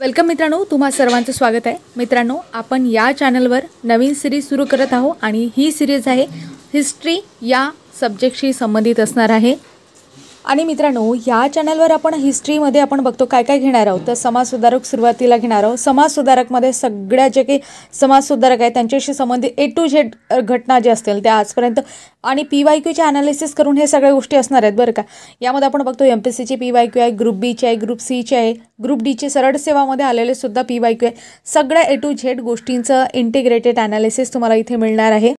welcome मित्रांनो तुम्हा सर्वांचं स्वागत आहे मित्रांनो आपण या चॅनलवर नवीन सिरीज सुरू करत आहोत आणि ही सिरीज आहे हिस्ट्री या सब्जेक्टशी संबंधित असणार आहे आणि मित्रांनो या चॅनलवर आपण हिस्ट्रीमध्ये आपण बघतो काय काय घेणार आहोत तर समाजसुधारक सुरुवातीला घेणार आहोत समाजसुधारकमध्ये सगळ्या जे काही समाजसुधारक आहेत त्यांच्याशी संबंधित ए टू झेड घटना जे असतील त्या आजपर्यंत आणि पी वाय क्यूचे ॲनालिसिस करून हे सगळ्या गोष्टी असणार आहेत बरं का यामध्ये आपण बघतो एम पी सीचे पी वाय क्यू आहे ग्रुप बीचे आहे ग्रुप सीचे आहे ग्रुप डीचे सरळ सेवामध्ये आलेले सुद्धा पी वाय क्यू आहे सगळ्या ए टू झेड गोष्टींचं इंटिग्रेटेड ॲनालिसिस तुम्हाला इथे मिळणार आहे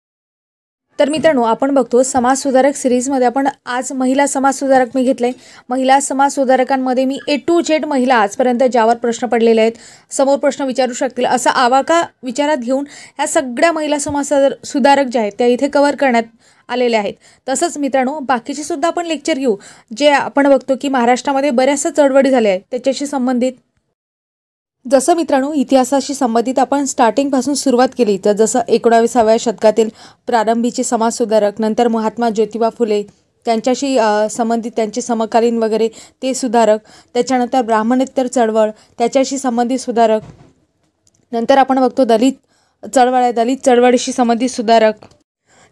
तर मित्रांनो आपण बघतो समाजसुधारक सिरीजमध्ये आपण आज महिला समाजसुधारक मी घेतले महिला समाजसुधारकांमध्ये मी ए टू झेड महिला आजपर्यंत ज्यावर प्रश्न पडलेले आहेत समोर प्रश्न विचारू शकतील असा आवाका विचारात घेऊन ह्या सगळ्या महिला समाजसुधार सुधारक ज्या आहेत त्या इथे कव्हर करण्यात आलेले आहेत तसंच मित्रांनो बाकीचे सुद्धा आपण लेक्चर घेऊ जे आपण बघतो की महाराष्ट्रामध्ये बऱ्याचशा चळवळी झाल्या आहेत त्याच्याशी संबंधित जसं मित्रांनो इतिहासाशी संबंधित आपण स्टार्टिंगपासून सुरुवात केली तर जसं एकोणाविसाव्या शतकातील प्रारंभीचे समाजसुधारक नंतर महात्मा ज्योतिबा फुले त्यांच्याशी संबंधित त्यांचे समकालीन वगैरे ते सुधारक त्याच्यानंतर ब्राह्मणेत्तर चळवळ त्याच्याशी संबंधित सुधारक नंतर आपण बघतो दलित चळवळ आहे दलित चळवळीशी संबंधित सुधारक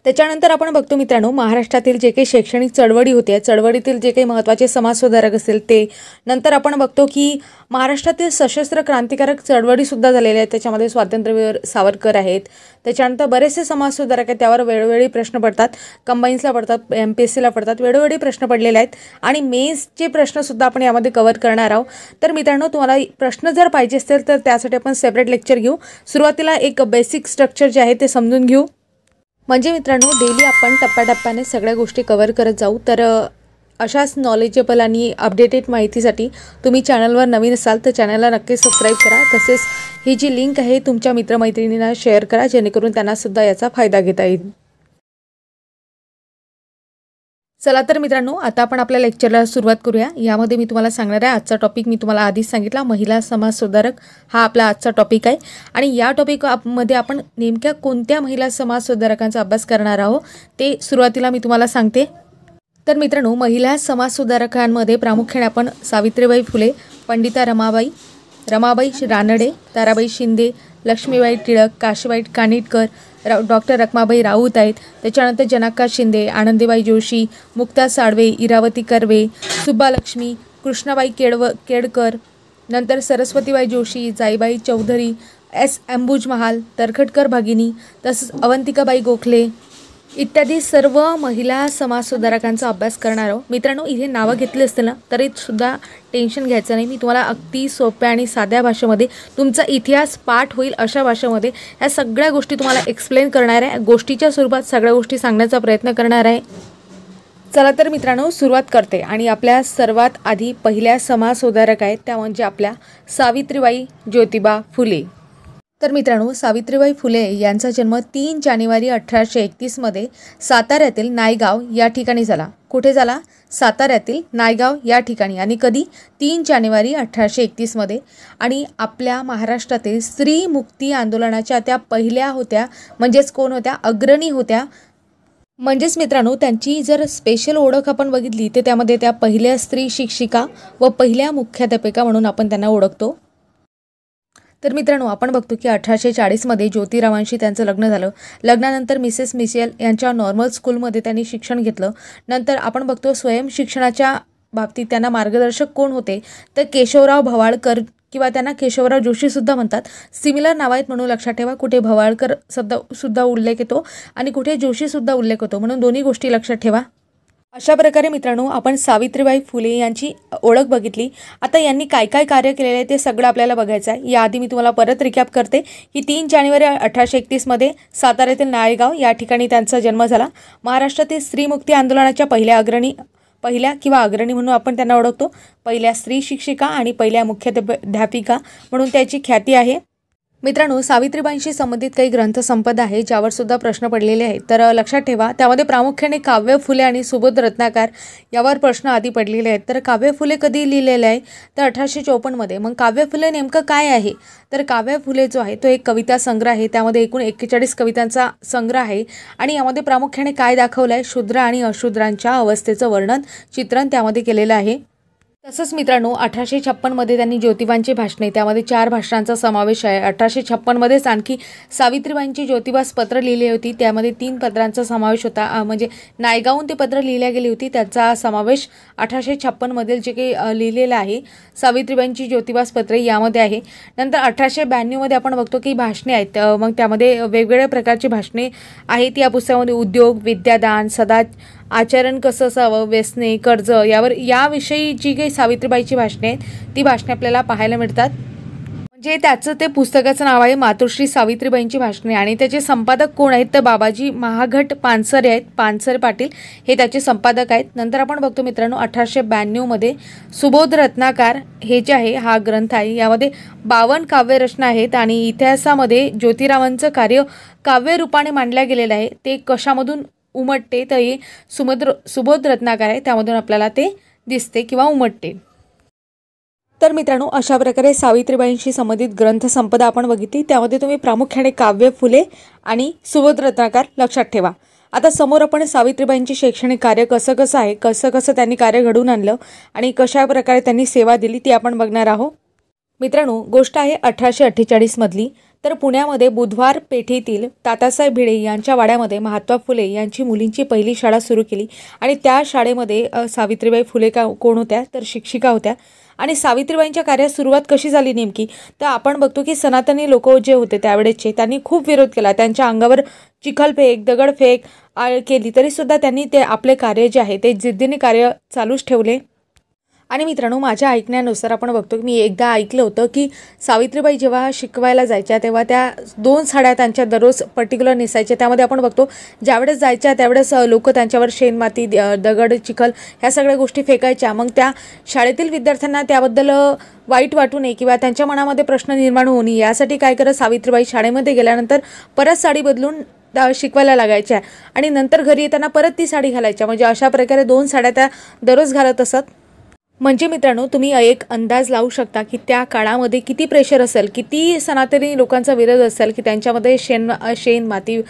त्याच्यानंतर आपण बघतो मित्रांनो महाराष्ट्रातील जे काही शैक्षणिक चळवळी होत्या चळवळीतील जे काही महत्त्वाचे समाजसुधारक असेल ते नंतर आपण बघतो की महाराष्ट्रातील सशस्त्र क्रांतिकारक चळवळीसुद्धा झालेल्या आहेत त्याच्यामध्ये स्वातंत्र्यवीर सावरकर आहेत त्याच्यानंतर बरेचसे समाजसुधारक आहेत त्यावर वेळोवेळी प्रश्न पडतात कंबाईन्सला पडतात एम पी एस सीला पडतात वेळोवेळी प्रश्न पडलेले आहेत आणि मेन्सचे प्रश्नसुद्धा आपण यामध्ये कव्हर करणार आहोत तर मित्रांनो तुम्हाला प्रश्न जर पाहिजे असतील तर त्यासाठी आपण सेपरेट लेक्चर घेऊ सुरुवातीला एक बेसिक स्ट्रक्चर जे आहे ते समजून घेऊ म्हणजे मित्रांनो डेली आपण टप्प्याटप्प्याने सगळ्या गोष्टी कवर करत जाऊ तर अशाच नॉलेजेबल आणि अपडेटेड माहितीसाठी तुम्ही चॅनलवर नवीन असाल तर चॅनलला नक्की सबस्क्राईब करा तसेच ही जी लिंक आहे तुमच्या मित्रमैत्रिणींना शेअर करा जेणेकरून त्यांनासुद्धा याचा फायदा घेता येईल चला तर मित्रांनो आता आपण आपल्या लेक्चरला सुरुवात करूया यामध्ये मी तुम्हाला सांगणार आहे आजचा टॉपिक मी तुम्हाला आधीच सांगितला महिला समाज सुधारक हा आपला आजचा टॉपिक आहे आणि या टॉपिक मध्ये आपण नेमक्या कोणत्या महिला समाज सुधारकांचा अभ्यास करणार आहोत ते सुरुवातीला मी तुम्हाला सांगते तर मित्रांनो महिला समाज सुधारकांमध्ये प्रामुख्याने आपण सावित्रीबाई फुले पंडिता रमाबाई रमाबाई रानडे ताराबाई शिंदे लक्ष्मीबाई टिळक काशीबाई कानिटकर रा डॉक्टर रखमाबाई राऊत आहेत त्याच्यानंतर जनाक्का शिंदे आनंदीबाई जोशी मुक्ता साळवे इरावती कर्वे सुब्बालक्ष्मी कृष्णाबाई केडव केडकर नंतर सरस्वतीबाई जोशी जाईबाई चौधरी एस अंबुज महाल तरखटकर भागिनी तसंच अवंतिकाबाई गोखले इत्यादी सर्व महिला समाजसुधारकांचा अभ्यास करणार आहोत मित्रांनो इथे नावं घेतली असतील ना तरी सुद्धा टेन्शन घ्यायचं नाही मी तुम्हाला अगदी सोप्या आणि साध्या भाषेमध्ये तुमचा इतिहास पाठ होईल अशा भाषेमध्ये ह्या सगळ्या गोष्टी तुम्हाला एक्सप्लेन करणार आहे गोष्टीच्या स्वरूपात सगळ्या गोष्टी सांगण्याचा प्रयत्न करणार आहे चला तर मित्रांनो सुरुवात करते आणि आपल्या सर्वात आधी पहिल्या समाजसुधारक आहेत त्या म्हणजे आपल्या सावित्रीबाई ज्योतिबा फुले तर मित्रांनो सावित्रीबाई फुले यांचा जन्म तीन जानेवारी अठराशे एकतीसमध्ये साताऱ्यातील नायगाव या ठिकाणी झाला कुठे झाला साताऱ्यातील नायगाव या ठिकाणी आणि कधी तीन जानेवारी अठराशे एकतीसमध्ये आणि आपल्या महाराष्ट्रातील स्त्री मुक्ती आंदोलनाच्या त्या पहिल्या होत्या म्हणजेच कोण होत्या अग्रणी होत्या म्हणजेच मित्रांनो त्यांची जर स्पेशल ओळख आपण बघितली तर त्यामध्ये त्या पहिल्या स्त्री शिक्षिका व पहिल्या मुख्याध्यापिका म्हणून आपण त्यांना ओळखतो तर मित्रांनो आपण बघतो की अठराशे चाळीसमध्ये ज्योतिरावांशी त्यांचं लग्न झालं लग्नानंतर मिसेस मिशेल यांच्या नॉर्मल स्कूलमध्ये त्यांनी शिक्षण घेतलं नंतर आपण बघतो स्वयंशिक्षणाच्या बाबतीत त्यांना मार्गदर्शक कोण होते तर केशवराव भवाळकर किंवा त्यांना केशवराव जोशीसुद्धा म्हणतात सिमिलर नाव आहेत म्हणून लक्षात ठेवा कुठे भवाळकर सुद्धा सुद्धा उल्लेख येतो आणि कुठे जोशीसुद्धा उल्लेख होतो म्हणून दोन्ही गोष्टी लक्षात ठेवा अशा प्रकारे मित्रांनो आपण सावित्रीबाई फुले यांची ओळख बघितली आता यांनी काय काय कार्य केलेलं आहे ते सगळं आपल्याला बघायचं आहे याआधी मी तुम्हाला परत रिकॅप करते की तीन जानेवारी अठराशे एकतीसमध्ये साताऱ्यातील नाळेगाव या ठिकाणी त्यांचा जन्म झाला महाराष्ट्रातील स्त्रीमुक्ती आंदोलनाच्या पहिल्या अग्रणी पहिल्या किंवा अग्रणी म्हणून आपण त्यांना ओळखतो पहिल्या स्त्री शिक्षिका आणि पहिल्या मुख्याध्यापिका म्हणून त्याची ख्याती आहे मित्रांनो सावित्रीबाईंशी संबंधित काही ग्रंथसंपदा आहे ज्यावर सुद्धा प्रश्न पडलेले आहेत तर लक्षात ठेवा त्यामध्ये प्रामुख्याने काव्य फुले आणि सुबोध रत्नाकार यावर प्रश्न आधी पडलेले आहेत तर काव्य फुले कधी लिहिलेले आहे तर अठराशे चौपन्नमध्ये मग काव्य फुले नेमकं काय आहे तर काव्य फुले जो आहे तो एक कविता संग्रह आहे त्यामध्ये एकूण एक्केचाळीस कवितांचा संग्रह आहे आणि यामध्ये प्रामुख्याने काय दाखवलं आहे शूद्र आणि अशुद्रांच्या अवस्थेचं वर्णन चित्रण त्यामध्ये केलेलं आहे तसंच मित्रांनो अठराशे छप्पनमध्ये त्यांनी ज्योतिबांची भाषणे त्यामध्ये चार भाषणांचा समावेश आहे अठराशे छप्पनमध्येच आणखी सावित्रीबाईंची ज्योतिबास पत्र लिहिली होती त्यामध्ये तीन पत्रांचा समावेश होता म्हणजे नायगावून ते पत्र लिहिल्या गेली होती त्याचा समावेश अठराशे छप्पनमधील जे काही लिहिलेलं आहे सावित्रीबाईंची ज्योतिबास पत्रे यामध्ये आहे नंतर अठराशे ब्याण्णवमध्ये आपण बघतो की भाषणे आहेत मग त्यामध्ये वेगवेगळ्या प्रकारची भाषणे आहेत या पुस्तकामध्ये उद्योग विद्यादान सदा आचरण कसं असावं व्यसने कर्ज यावर याविषयी जी काही सावित्रीबाईची भाषणे आहेत ती भाषणे आपल्याला पाहायला मिळतात म्हणजे त्याचं ते पुस्तकाचं नाव आहे मातोश्री सावित्रीबाईंची भाषणे आणि त्याचे संपादक कोण आहेत तर बाबाजी महाघट पानसरे आहेत पानसर पाटील हे त्याचे संपादक आहेत नंतर आपण बघतो मित्रांनो अठराशे ब्याण्णवमध्ये सुबोध रत्नाकार हे जे आहे हा ग्रंथ आहे यामध्ये बावन काव्यरचना आहेत आणि इतिहासामध्ये ज्योतिरावांचं कार्य काव्यरूपाने मांडल्या गेलेलं आहे ते कशामधून उमटते तरी सुमद्र सुबोध रत्नाकर आहे त्यामधून आपल्याला ते दिसते किंवा उमटते तर मित्रांनो अशा प्रकारे सावित्रीबाईंशी संबंधित ग्रंथसंपदा आपण बघितली त्यामध्ये तुम्ही प्रामुख्याने काव्य फुले आणि सुबोध रत्नाकार लक्षात ठेवा आता समोर आपण सावित्रीबाईंचे शैक्षणिक कार्य कसं कसं आहे कसं कसं त्यांनी कार्य घडून आणलं आणि कशा प्रकारे त्यांनी सेवा दिली ती आपण बघणार आहोत मित्रांनो गोष्ट आहे अठराशे अठ्ठेचाळीसमधली तर पुण्यामध्ये बुधवार पेठेतील तातासाहेब भिडे यांच्या वाड्यामध्ये महात्मा फुले यांची मुलींची पहिली शाळा सुरू केली आणि त्या शाळेमध्ये सावित्रीबाई फुले का कोण होत्या तर शिक्षिका होत्या आणि सावित्रीबाईंच्या कार्यात सुरुवात कशी झाली नेमकी तर आपण बघतो की सनातनी लोक जे होते त्यावेळेसचे त्यांनी खूप विरोध केला त्यांच्या अंगावर चिखलफेक दगडफेक दगड फेक केली तरीसुद्धा त्यांनी ते आपले कार्य जे आहे ते जिद्दीने कार्य चालूच ठेवले आणि मित्रांनो माझ्या ऐकण्यानुसार आपण बघतो की मी एकदा ऐकलं होतं की सावित्रीबाई जेव्हा शिकवायला जायच्या तेव्हा त्या दोन साड्या त्यांच्या दररोज पर्टिक्युलर नेसायच्या त्यामध्ये आपण बघतो ज्यावेळेस जायच्या त्यावेळेस लोक त्यांच्यावर शेणमाती दगड चिखल ह्या सगळ्या गोष्टी फेकायच्या मग त्या शाळेतील विद्यार्थ्यांना त्याबद्दल वाईट वाटू नये किंवा त्यांच्या मनामध्ये प्रश्न निर्माण होऊ नये यासाठी काय करत सावित्रीबाई शाळेमध्ये गेल्यानंतर परत साडी बदलून शिकवायला लागायच्या आणि नंतर घरी येताना परत ती साडी घालायच्या म्हणजे अशा प्रकारे दोन साड्या त्या दररोज घालत असत म्हणजे मित्रांनो तुम्ही एक अंदाज लावू शकता की त्या काळामध्ये किती प्रेशर असेल किती सनातनी लोकांचा विरोध असेल की त्यांच्यामध्ये शेण शेण माती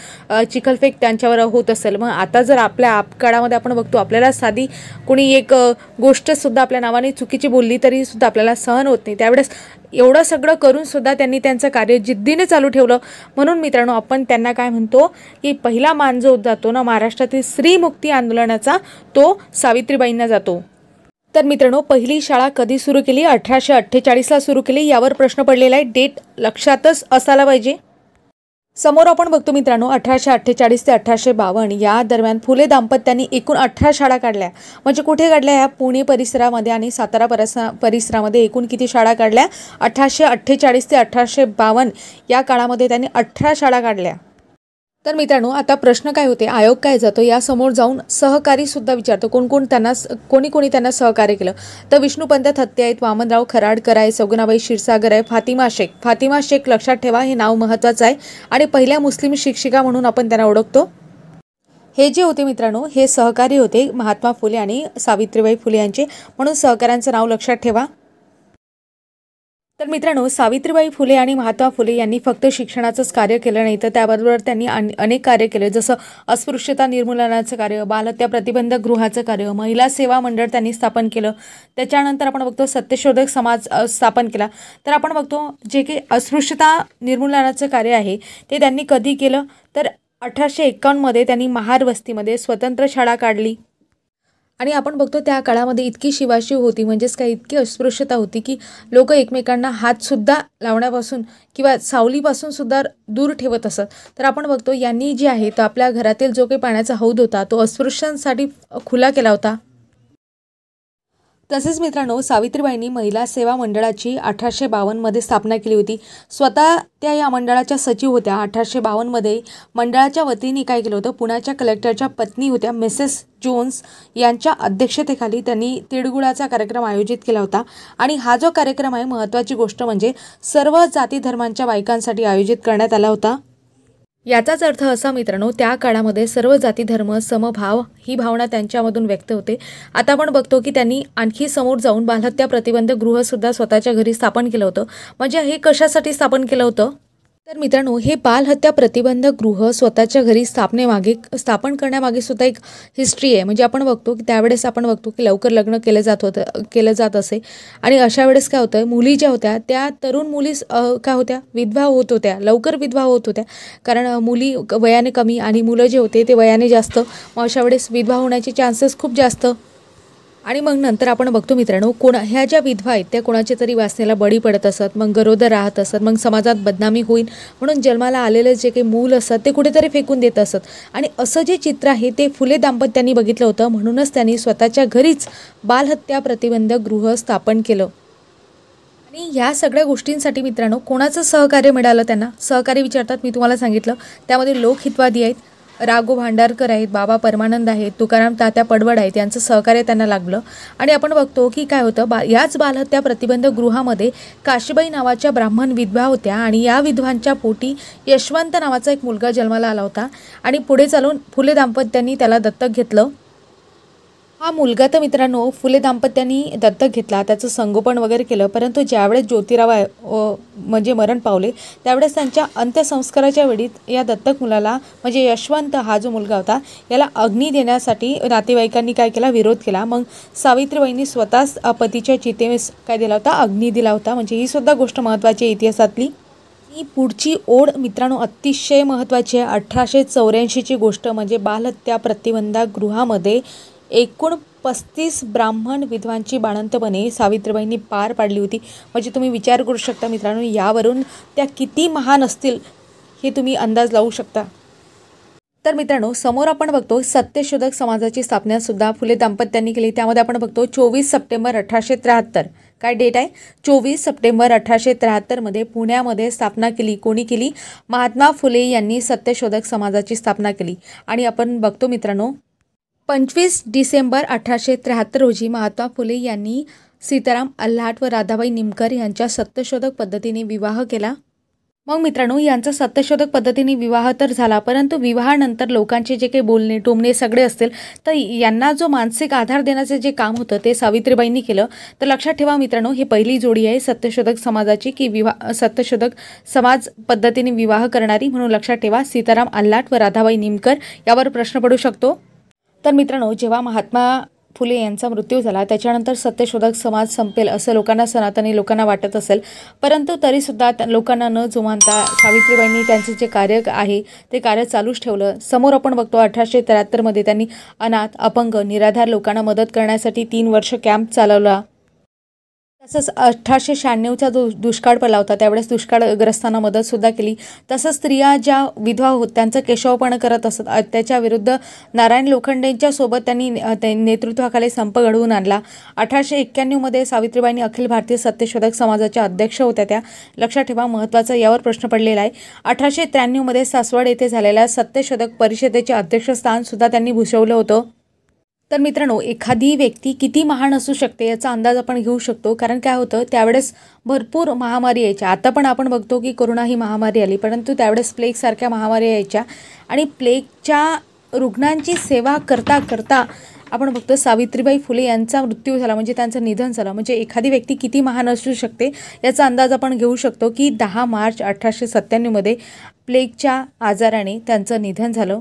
चिखलफेक त्यांच्यावर होत असेल मग आता जर आपल्या आप काळामध्ये आपण बघतो आपल्याला साधी कोणी एक गोष्टसुद्धा आपल्या नावाने चुकीची बोलली तरी सुद्धा आपल्याला सहन होत नाही त्यावेळेस एवढं सगळं करून सुद्धा त्यांनी त्यांचं कार्य जिद्दीने चालू ठेवलं म्हणून मित्रांनो आपण त्यांना काय म्हणतो की पहिला मान जो जातो ना महाराष्ट्रातील स्त्रीमुक्ती आंदोलनाचा तो सावित्रीबाईंना जातो तर मित्रांनो पहिली शाळा कधी सुरू केली अठराशे अठ्ठेचाळीसला सुरू केली यावर प्रश्न पडलेला आहे डेट लक्षातच असायला पाहिजे समोर आपण बघतो मित्रांनो अठराशे अठ्ठेचाळीस ते अठराशे बावन्न या दरम्यान फुले दाम्पत्यांनी एकूण अठरा शाळा काढल्या म्हणजे कुठे काढल्या ह्या पुणे परिसरामध्ये आणि सातारा परसा परिसरामध्ये एकूण किती शाळा काढल्या अठराशे अठ्ठेचाळीस ते अठराशे बावन्न या काळामध्ये त्यांनी अठरा शाळा काढल्या तर मित्रांनो आता प्रश्न काय होते आयोग काय जातो यासमोर जाऊन सहकारी सुद्धा विचारतो कोण कोण त्यांना कोणी कोणी त्यांना सहकार्य केलं तर पंत हत्ते आहेत वामनराव खराडकर आहे सगुनाबाई क्षीरसागर आहे फातिमा शेख फातिमा शेख लक्षात ठेवा हे नाव महत्त्वाचं आहे आणि पहिल्या मुस्लिम शिक्षिका म्हणून आपण त्यांना ओळखतो हे जे होते मित्रांनो हे सहकारी होते महात्मा फुले आणि सावित्रीबाई फुले यांचे म्हणून सहकाऱ्यांचं नाव लक्षात ठेवा तर मित्रांनो सावित्रीबाई फुले आणि महात्मा फुले यांनी फक्त शिक्षणाचंच कार्य केलं नाही तर त्याबरोबर त्यांनी अनेक कार्य केले जसं अस्पृश्यता निर्मूलनाचं कार्य बालहत्या प्रतिबंधक गृहाचं कार्य महिला सेवा मंडळ त्यांनी स्थापन केलं त्याच्यानंतर आपण बघतो सत्यशोधक समाज स्थापन केला तर आपण बघतो जे काही अस्पृश्यता निर्मूलनाचं कार्य आहे ते त्यांनी कधी केलं तर अठराशे एक्कावन्नमध्ये त्यांनी महार वस्तीमध्ये स्वतंत्र शाळा काढली आणि आपण बघतो त्या काळामध्ये इतकी शिवाशिव होती म्हणजेच काय इतकी अस्पृश्यता होती की लोक एकमेकांना हातसुद्धा लावण्यापासून किंवा सावलीपासून सुद्धा दूर ठेवत असत तर आपण बघतो यांनी जे आहे तो आपल्या घरातील जो काही पाण्याचा हौद होता तो अस्पृश्यांसाठी खुला केला होता तसेच मित्रांनो सावित्रीबाईंनी महिला सेवा मंडळाची अठराशे बावन्नमध्ये स्थापना केली होती स्वतः त्या या मंडळाच्या सचिव होत्या अठराशे बावन्नमध्ये मंडळाच्या वतीने काय केलं होतं पुण्याच्या कलेक्टरच्या पत्नी होत्या मिसेस जोन्स यांच्या अध्यक्षतेखाली त्यांनी तिळगुळाचा कार्यक्रम आयोजित केला होता आणि हा जो कार्यक्रम आहे महत्त्वाची गोष्ट म्हणजे सर्व जाती धर्मांच्या बायकांसाठी आयोजित करण्यात आला होता याचाच अर्थ असा मित्रांनो त्या काळामध्ये सर्व जाती धर्म समभाव ही भावना त्यांच्यामधून व्यक्त होते आता आपण बघतो की त्यांनी आणखी समोर जाऊन बालहत्या प्रतिबंध गृहसुद्धा स्वतःच्या घरी स्थापन केलं होतं म्हणजे हे कशासाठी स्थापन केलं होतं तर मित्रांनो हे बालहत्या प्रतिबंध गृह स्वतःच्या घरी स्थापनेमागे स्थापन करण्यामागे सुद्धा एक हिस्ट्री आहे म्हणजे आपण बघतो की त्यावेळेस आपण बघतो की लवकर लग्न केलं जात होतं केलं जात असे आणि अशा वेळेस काय होतं मुली ज्या होत्या त्या तरुण मुली काय होत्या विधवा होत होत्या लवकर विधवा होत होत्या कारण मुली वयाने कमी आणि मुलं जे होते ते वयाने जास्त मग अशा वेळेस विधवा होण्याचे चान्सेस खूप जास्त आणि मग नंतर आपण बघतो मित्रांनो कोणा ह्या ज्या विधवा आहेत त्या कोणाच्या तरी वासनेला बळी पडत असत मग गरोदर राहत असत मग समाजात बदनामी होईल म्हणून जन्माला आलेलं जे काही मूल असत ते कुठेतरी फेकून देत असत आणि असं जे चित्र आहे ते फुले दाम्पत्यांनी बघितलं होतं म्हणूनच त्यांनी स्वतःच्या घरीच बालहत्या प्रतिबंधक गृह स्थापन केलं आणि ह्या सगळ्या गोष्टींसाठी मित्रांनो कोणाचं सहकार्य मिळालं त्यांना सहकारी विचारतात मी तुम्हाला सांगितलं त्यामध्ये लोकहितवादी आहेत रागो भांडारकर आहेत बाबा परमानंद आहेत तुकाराम तात्या पडवड आहेत यांचं सहकार्य त्यांना लागलं आणि आपण बघतो की काय होतं बा याच बालहत्या प्रतिबंध गृहामध्ये काशीबाई नावाच्या ब्राह्मण विधवा होत्या आणि या विधवांच्या पोटी यशवंत नावाचा एक मुलगा जन्माला आला होता आणि पुढे चालून फुले दाम्पत्यांनी त्याला दत्तक घेतलं हा मुलगा तर मित्रांनो फुले दाम्पत्याने दत्तक घेतला त्याचं संगोपन वगैरे केलं परंतु ज्यावेळेस ज्योतिराव म्हणजे मरण पावले त्यावेळेस त्यांच्या अंत्यसंस्काराच्या वेळी या दत्तक मुलाला म्हणजे यशवंत हा जो मुलगा होता याला अग्नी देण्यासाठी नातेवाईकांनी काय केला विरोध केला मग सावित्रीबाईंनी स्वतःच पतीच्या चितेस काय दिला होता अग्नी दिला होता म्हणजे ही सुद्धा गोष्ट महत्त्वाची आहे इतिहासातली ही पुढची ओढ मित्रांनो अतिशय महत्त्वाची आहे अठराशे चौऱ्याऐंशीची गोष्ट म्हणजे बालहत्या प्रतिबंधक गृहामध्ये एकूण पस्तीस ब्राह्मण विधवांची बाणंतपणे सावित्रीबाईंनी पार पाडली होती म्हणजे तुम्ही विचार करू शकता मित्रांनो यावरून त्या किती महान असतील हे तुम्ही अंदाज लावू शकता तर मित्रांनो समोर आपण बघतो सत्यशोधक समाजाची स्थापना सुद्धा फुले दाम्पत्यांनी केली त्यामध्ये आपण बघतो चोवीस सप्टेंबर अठराशे त्र्याहत्तर काय डेट आहे चोवीस सप्टेंबर अठराशे त्र्याहत्तरमध्ये पुण्यामध्ये स्थापना केली कोणी केली महात्मा फुले यांनी सत्यशोधक समाजाची स्थापना केली आणि आपण बघतो मित्रांनो पंचवीस डिसेंबर अठराशे त्र्याहत्तर रोजी महात्मा फुले यांनी सीताराम अल्हाट व राधाबाई निमकर यांच्या सत्यशोधक पद्धतीने विवाह केला मग मित्रांनो यांचा सत्यशोधक पद्धतीने विवाह तर झाला परंतु विवाहानंतर लोकांचे जे काही बोलणे टोमणे सगळे असतील तर यांना जो मानसिक आधार देण्याचं जे काम होतं ते सावित्रीबाईंनी केलं तर लक्षात ठेवा मित्रांनो ही पहिली जोडी आहे सत्यशोधक समाजाची की विवाह सत्यशोधक समाज पद्धतीने विवाह करणारी म्हणून लक्षात ठेवा सीताराम अल्लाट व राधाबाई निमकर यावर प्रश्न पडू शकतो तर मित्रांनो जेव्हा महात्मा फुले यांचा मृत्यू झाला त्याच्यानंतर सत्यशोधक समाज संपेल असं लोकांना सनातनी लोकांना वाटत असेल परंतु तरीसुद्धा लोकांना न जुमानता सावित्रीबाईंनी त्यांचं जे कार्य आहे ते कार्य चालूच ठेवलं समोर आपण बघतो अठराशे त्र्याहत्तरमध्ये त्यांनी अनाथ अपंग निराधार लोकांना मदत करण्यासाठी तीन वर्ष कॅम्प चालवला तसंच अठराशे शहाण्णवचा दु दुष्काळ पडला होता त्यावेळेस दुष्काळग्रस्तांना मदतसुद्धा केली तसंच स्त्रिया ज्या विधवा होत त्यांचं केशवपण करत असत त्याच्याविरुद्ध नारायण लोखंडेंच्या सोबत त्यांनी ते नेतृत्वाखाली संप घडवून आणला अठराशे एक्क्याण्णवमध्ये सावित्रीबाईंनी अखिल भारतीय सत्यशोधक समाजाच्या अध्यक्ष होत्या त्या लक्षात ठेवा महत्त्वाचं यावर प्रश्न पडलेला आहे अठराशे त्र्याण्णवमध्ये सासवड येथे झालेल्या सत्यशोधक परिषदेचे अध्यक्षस्थानसुद्धा त्यांनी भूषवलं होतं तर मित्रांनो एखादी व्यक्ती किती महान असू शकते याचा अंदाज आपण घेऊ शकतो कारण काय होतं त्यावेळेस भरपूर महामारी यायच्या आता पण आपण बघतो की कोरोना ही महामारी आली परंतु त्यावेळेस प्लेगसारख्या महामारी यायच्या आणि प्लेगच्या रुग्णांची सेवा करता करता आपण बघतो सावित्रीबाई फुले यांचा मृत्यू झाला म्हणजे त्यांचं निधन झालं म्हणजे एखादी व्यक्ती किती महान असू शकते याचा अंदाज आपण घेऊ शकतो की दहा मार्च अठराशे सत्त्याण्णवमध्ये प्लेगच्या आजाराने त्यांचं निधन झालं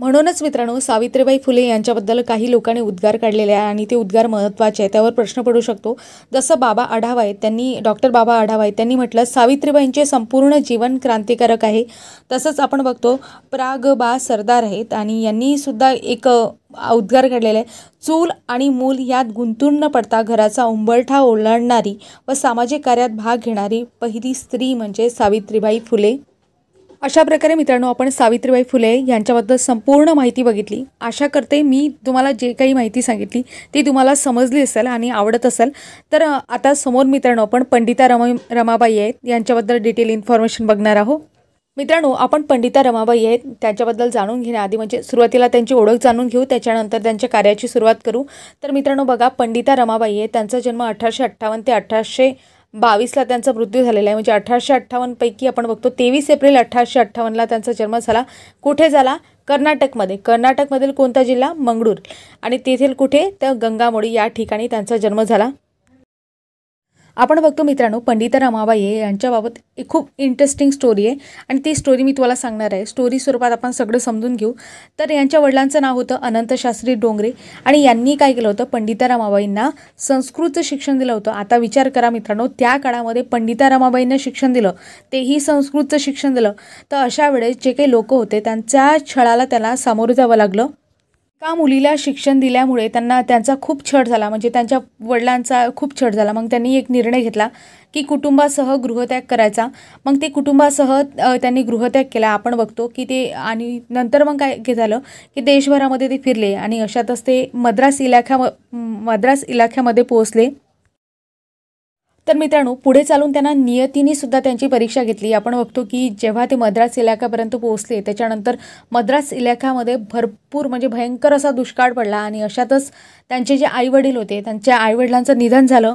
म्हणूनच मित्रांनो सावित्रीबाई फुले यांच्याबद्दल काही लोकांनी उद्गार काढलेले आहे आणि ते उद्गार महत्त्वाचे आहे त्यावर प्रश्न पडू शकतो जसं बाबा आढावा आहे त्यांनी डॉक्टर बाबा आढावा आहे त्यांनी म्हटलं सावित्रीबाईंचे संपूर्ण जीवन क्रांतिकारक आहे तसंच आपण बघतो प्राग बा सरदार आहेत आणि यांनीसुद्धा एक उद्गार काढलेला आहे चूल आणि मूल यात गुंतून न पडता घराचा उंबरठा ओलांडणारी व सामाजिक कार्यात भाग घेणारी पहिली स्त्री म्हणजे सावित्रीबाई फुले अशा प्रकारे मित्रांनो आपण सावित्रीबाई फुले यांच्याबद्दल संपूर्ण माहिती बघितली आशा करते मी तुम्हाला जे काही माहिती सांगितली ती तुम्हाला समजली असेल आणि आवडत असेल तर आता समोर मित्रांनो आपण पंडिता रमा रमाबाई आहेत यांच्याबद्दल डिटेल इन्फॉर्मेशन बघणार आहोत मित्रांनो आपण पंडिता रमाबाई आहेत त्यांच्याबद्दल जाणून घेण्याआधी म्हणजे सुरुवातीला त्यांची ओळख जाणून घेऊ त्याच्यानंतर त्यांच्या कार्याची सुरुवात करू तर मित्रांनो बघा पंडिता रमाबाई आहेत त्यांचा जन्म अठराशे अठ्ठावन्न ते अठराशे बावीसला त्यांचा मृत्यू झालेला आहे म्हणजे अठराशे अठ्ठावन्नपैकी आपण बघतो तेवीस एप्रिल अठराशे अठ्ठावन्नला त्यांचा जन्म झाला कुठे झाला कर्नाटकमध्ये कर्नाटकमधील कोणता जिल्हा मंगळूर आणि तेथील कुठे तर गंगामोडी या ठिकाणी त्यांचा जन्म झाला आपण बघतो मित्रांनो पंडिता रमाबाई यांच्याबाबत एक खूप इंटरेस्टिंग स्टोरी आहे आणि ती स्टोरी मी तुम्हाला सांगणार आहे स्टोरी स्वरूपात आपण सगळं समजून घेऊ तर यांच्या वडिलांचं नाव होतं अनंतशास्त्री डोंगरे आणि यांनी काय केलं होतं पंडिता रमाबाईंना संस्कृतचं शिक्षण दिलं होतं आता विचार करा मित्रांनो त्या काळामध्ये पंडिता रमाबाईंना शिक्षण दिलं तेही संस्कृतचं शिक्षण दिलं तर अशा वेळेस जे काही लोक होते त्यांच्या छळाला त्याला सामोरं जावं लागलं एका मुलीला शिक्षण दिल्यामुळे त्यांना त्यांचा खूप छड झाला म्हणजे त्यांच्या वडिलांचा खूप छड झाला मग त्यांनी एक निर्णय घेतला की कुटुंबासह गृहत्याग करायचा मग ते कुटुंबासह त्यांनी गृहत्याग केला आपण बघतो की ते आणि नंतर मग काय काय झालं की देशभरामध्ये ते फिरले आणि अशातच ते मद्रास इलाख्या मद्रास इलाख्यामध्ये पोहोचले तर मित्रांनो पुढे चालून त्यांना नियतीने सुद्धा त्यांची परीक्षा घेतली आपण बघतो की जेव्हा ते मद्रास इलाक्यापर्यंत पोहोचले त्याच्यानंतर मद्रास इलाक्यामध्ये भरपूर म्हणजे भयंकर असा दुष्काळ पडला आणि अशातच त्यांचे जे आईवडील होते त्यांच्या आईवडिलांचं निधन झालं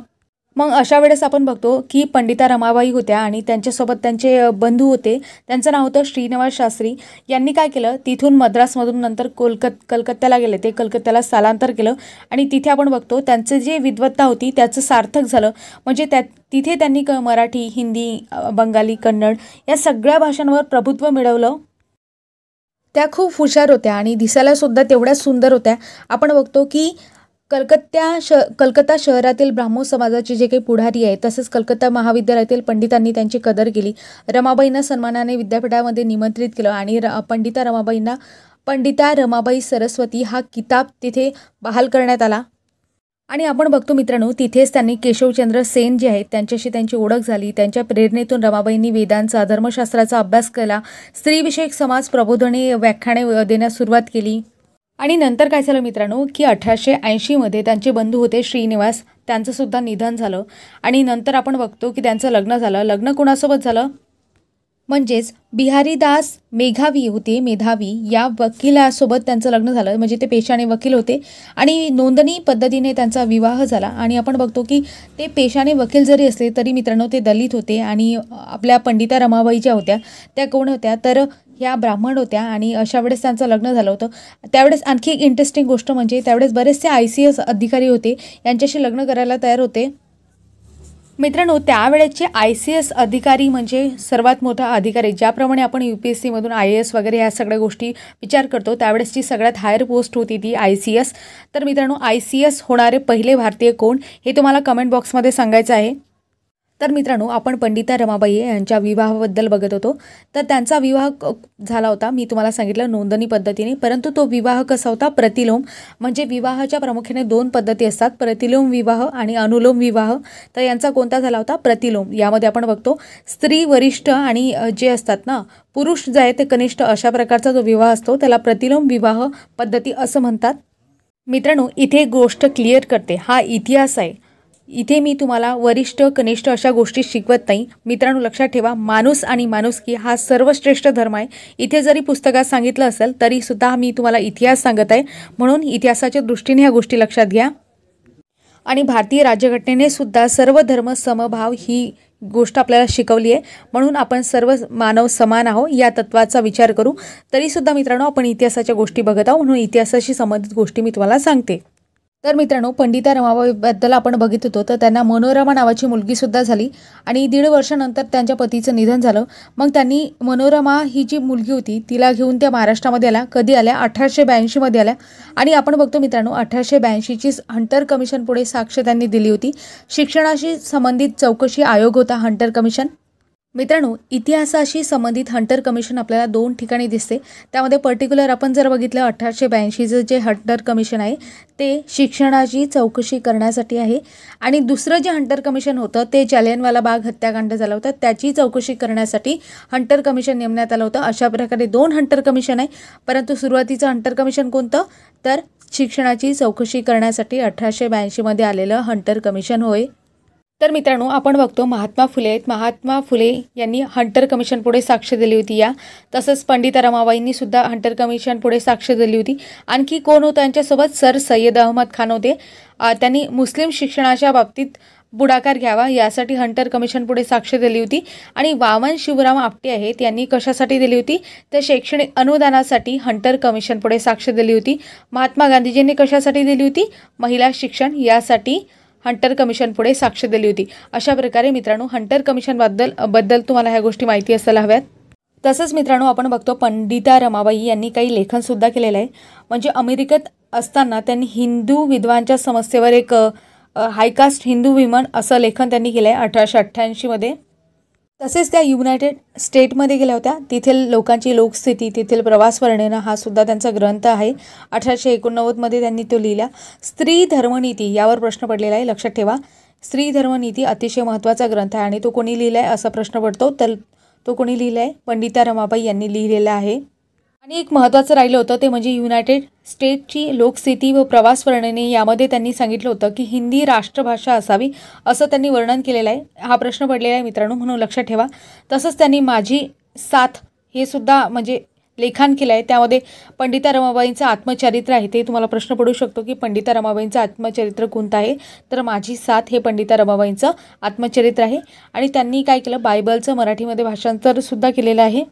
मग अशा वेळेस आपण बघतो की पंडिता रमाबाई होत्या आणि त्यांच्यासोबत त्यांचे बंधू होते त्यांचं नाव होतं श्रीनिवास शास्त्री यांनी काय केलं तिथून मद्रासमधून नंतर कोलकत कलकत्त्याला गेले ते कलकत्त्याला स्थलांतर केलं आणि तिथे आपण बघतो त्यांचं जे विद्वत्ता होती त्याचं सार्थक झालं म्हणजे त्या तिथे त्यांनी क मराठी हिंदी बंगाली कन्नड या सगळ्या भाषांवर प्रभुत्व मिळवलं त्या खूप हुशार होत्या आणि दिसायलासुद्धा तेवढ्या सुंदर होत्या आपण बघतो की कलकत्त्या श कलकत्ता शहरातील ब्राह्मो समाजाचे जे काही पुढारी आहे तसंच कलकत्ता महाविद्यालयातील पंडितांनी त्यांची कदर केली रमाबाईंना सन्मानाने विद्यापीठामध्ये निमंत्रित केलं आणि र पंडिता रमाबाईंना पंडिता रमाबाई सरस्वती हा किताब तिथे बहाल करण्यात आला आणि आपण बघतो मित्रांनो तिथेच त्यांनी केशवचंद्र सेन जे आहेत त्यांच्याशी त्यांची ओळख झाली त्यांच्या प्रेरणेतून रमाबाईंनी वेदांचा धर्मशास्त्राचा अभ्यास केला स्त्रीविषयक समाज प्रबोधने व्याख्याने देण्यास सुरुवात केली आणि नंतर काय झालं मित्रांनो की अठराशे ऐंशीमध्ये त्यांचे बंधू होते श्रीनिवास त्यांचंसुद्धा निधन झालं आणि नंतर आपण बघतो की त्यांचं लग्न झालं लग्न कोणासोबत झालं म्हणजेच बिहारीदास मेघावी होते मेधावी या वकिलासोबत त्यांचं लग्न झालं म्हणजे ते पेशाने वकील होते आणि नोंदणी पद्धतीने त्यांचा विवाह झाला आणि आपण बघतो की ते पेशाने वकील जरी असले तरी मित्रांनो ते दलित होते आणि आपल्या पंडिता रमाबाई ज्या होत्या त्या कोण होत्या तर ह्या ब्राह्मण होत्या आणि अशा वेळेस त्यांचं लग्न झालं होतं त्यावेळेस आणखी एक इंटरेस्टिंग गोष्ट म्हणजे त्यावेळेस बरेचसे आय सी एस अधिकारी होते यांच्याशी लग्न करायला तयार होते मित्रांनो त्यावेळेचे आय सी एस अधिकारी म्हणजे सर्वात मोठा अधिकारी ज्याप्रमाणे आपण यू पी एस सीमधून आय एस वगैरे ह्या सगळ्या गोष्टी विचार करतो त्यावेळेसची सगळ्यात हायर पोस्ट होती ती आय सी एस तर मित्रांनो आय सी एस होणारे पहिले भारतीय कोण हे तुम्हाला कमेंट बॉक्समध्ये सांगायचं आहे तर मित्रांनो आपण पंडिता रमाबाई यांच्या विवाहाबद्दल बघत होतो तर त्यांचा विवाह झाला होता मी तुम्हाला सांगितलं नोंदणी पद्धतीने परंतु तो विवाह कसा होता प्रतिलोम म्हणजे विवाहाच्या प्रामुख्याने दोन पद्धती असतात प्रतिलोम विवाह आणि अनुलोम विवाह तर यांचा कोणता झाला होता प्रतिलोम यामध्ये आपण बघतो स्त्री वरिष्ठ आणि जे असतात ना पुरुष जे आहे ते कनिष्ठ अशा प्रकारचा जो विवाह असतो त्याला प्रतिलोम विवाह पद्धती असं म्हणतात मित्रांनो इथे गोष्ट क्लिअर करते हा इतिहास आहे इथे मी तुम्हाला वरिष्ठ कनिष्ठ अशा गोष्टी शिकवत नाही मित्रांनो लक्षात ठेवा माणूस आणि माणुसकी हा सर्वश्रेष्ठ धर्म आहे इथे जरी पुस्तकात सांगितलं असेल तरी सुद्धा मी तुम्हाला इतिहास सांगत आहे म्हणून इतिहासाच्या दृष्टीने ह्या गोष्टी लक्षात घ्या आणि भारतीय राज्यघटनेने सुद्धा सर्व धर्म समभाव ही गोष्ट आपल्याला शिकवली आहे म्हणून आपण सर्व मानव समान आहो या तत्वाचा विचार करू तरीसुद्धा मित्रांनो आपण इतिहासाच्या गोष्टी बघत आहोत म्हणून इतिहासाशी संबंधित गोष्टी मी तुम्हाला सांगते तर मित्रांनो पंडिता रमाबाईबद्दल आपण बघित होतो तर त्यांना मनोरमा नावाची मुलगीसुद्धा झाली आणि दीड वर्षानंतर त्यांच्या पतीचं निधन झालं मग त्यांनी मनोरमा ही जी मुलगी होती तिला घेऊन त्या महाराष्ट्रामध्ये आल्या कधी आल्या अठराशे ब्याऐंशीमध्ये आल्या आणि आपण बघतो मित्रांनो अठराशे ब्याऐंशीची हंटर कमिशन पुढे साक्ष त्यांनी दिली होती शिक्षणाशी संबंधित चौकशी आयोग होता हंटर कमिशन मित्रांनो इतिहासाशी संबंधित हंटर कमिशन आपल्याला दोन ठिकाणी दिसते त्यामध्ये पर्टिक्युलर आपण जर बघितलं अठराशे ब्याऐंशीचं जे हंटर कमिशन आहे ते शिक्षणाची चौकशी करण्यासाठी आहे आणि दुसरं जे हंटर कमिशन होतं ते जालियनवाला बाग हत्याकांड झालं होतं त्याची चौकशी करण्यासाठी हंटर कमिशन नेमण्यात आलं होतं अशा प्रकारे दोन हंटर कमिशन आहे परंतु सुरुवातीचं हंटर कमिशन कोणतं तर शिक्षणाची चौकशी करण्यासाठी अठराशे ब्याऐंशीमध्ये आलेलं हंटर कमिशन होय तर मित्रांनो आपण बघतो महात्मा फुले आहेत महात्मा फुले यांनी हंटर कमिशन पुढे साक्ष दिली होती या तसंच पंडिता रमाबाईंनी सुद्धा हंटर कमिशन पुढे साक्ष दिली होती आणखी कोण होतं त्यांच्यासोबत सर सय्यद अहमद खान होते त्यांनी मुस्लिम शिक्षणाच्या बाबतीत बुडाकार घ्यावा यासाठी हंटर कमिशन पुढे साक्ष दिली होती आणि वामन शिवराम आपटे आहेत यांनी कशासाठी दिली होती तर शैक्षणिक अनुदानासाठी हंटर कमिशन पुढे साक्ष दिली होती महात्मा गांधीजींनी कशासाठी दिली होती महिला शिक्षण यासाठी हंटर कमिशन पुढे साक्ष दिली होती अशा प्रकारे मित्रांनो हंटर कमिशनबद्दल बद्दल तुम्हाला ह्या गोष्टी माहिती असायला हव्यात तसंच मित्रांनो आपण बघतो पंडिता रमाबाई यांनी काही लेखनसुद्धा केलेलं आहे म्हणजे अमेरिकेत असताना त्यांनी हिंदू विधवांच्या समस्येवर एक हायकास्ट हिंदू विमन असं लेखन त्यांनी केलं आहे अठराशे अठ्ठ्याऐंशीमध्ये तसेच त्या युनायटेड स्टेटमध्ये गेल्या होत्या तिथील लोकांची लोकस्थिती तिथील प्रवास वर्णनं हा सुद्धा त्यांचा ग्रंथ आहे अठराशे एकोणनव्वदमध्ये त्यांनी तो लिहिला स्त्री धर्मनीती यावर प्रश्न पडलेला आहे लक्षात ठेवा स्त्री धर्मनीती अतिशय महत्त्वाचा ग्रंथ आहे आणि तो कोणी लिहिला आहे असा प्रश्न पडतो तर तो कोणी लिहिला आहे पंडिता रमाबाई यांनी लिहिलेला आहे आणि एक महत्त्वाचं राहिलं होतं ते म्हणजे युनायटेड स्टेटची लोकस्थिती व प्रवास वर्णने यामध्ये त्यांनी सांगितलं होतं की हिंदी राष्ट्रभाषा असावी असं त्यांनी वर्णन केलेलं आहे हा प्रश्न पडलेला आहे मित्रांनो म्हणून लक्षात ठेवा तसंच त्यांनी माझी साथ हे सुद्धा म्हणजे लेखन केलं आहे त्यामध्ये पंडिता रमाबाईंचं आत्मचरित्र आहे ते तुम्हाला प्रश्न पडू शकतो की पंडिता रमाबाईंचं आत्मचरित्र कोणतं आहे तर माझी साथ हे पंडिता रमाबाईंचं आत्मचरित्र आहे आणि त्यांनी काय केलं बायबलचं मराठीमध्ये भाषांतरसुद्धा केलेलं आहे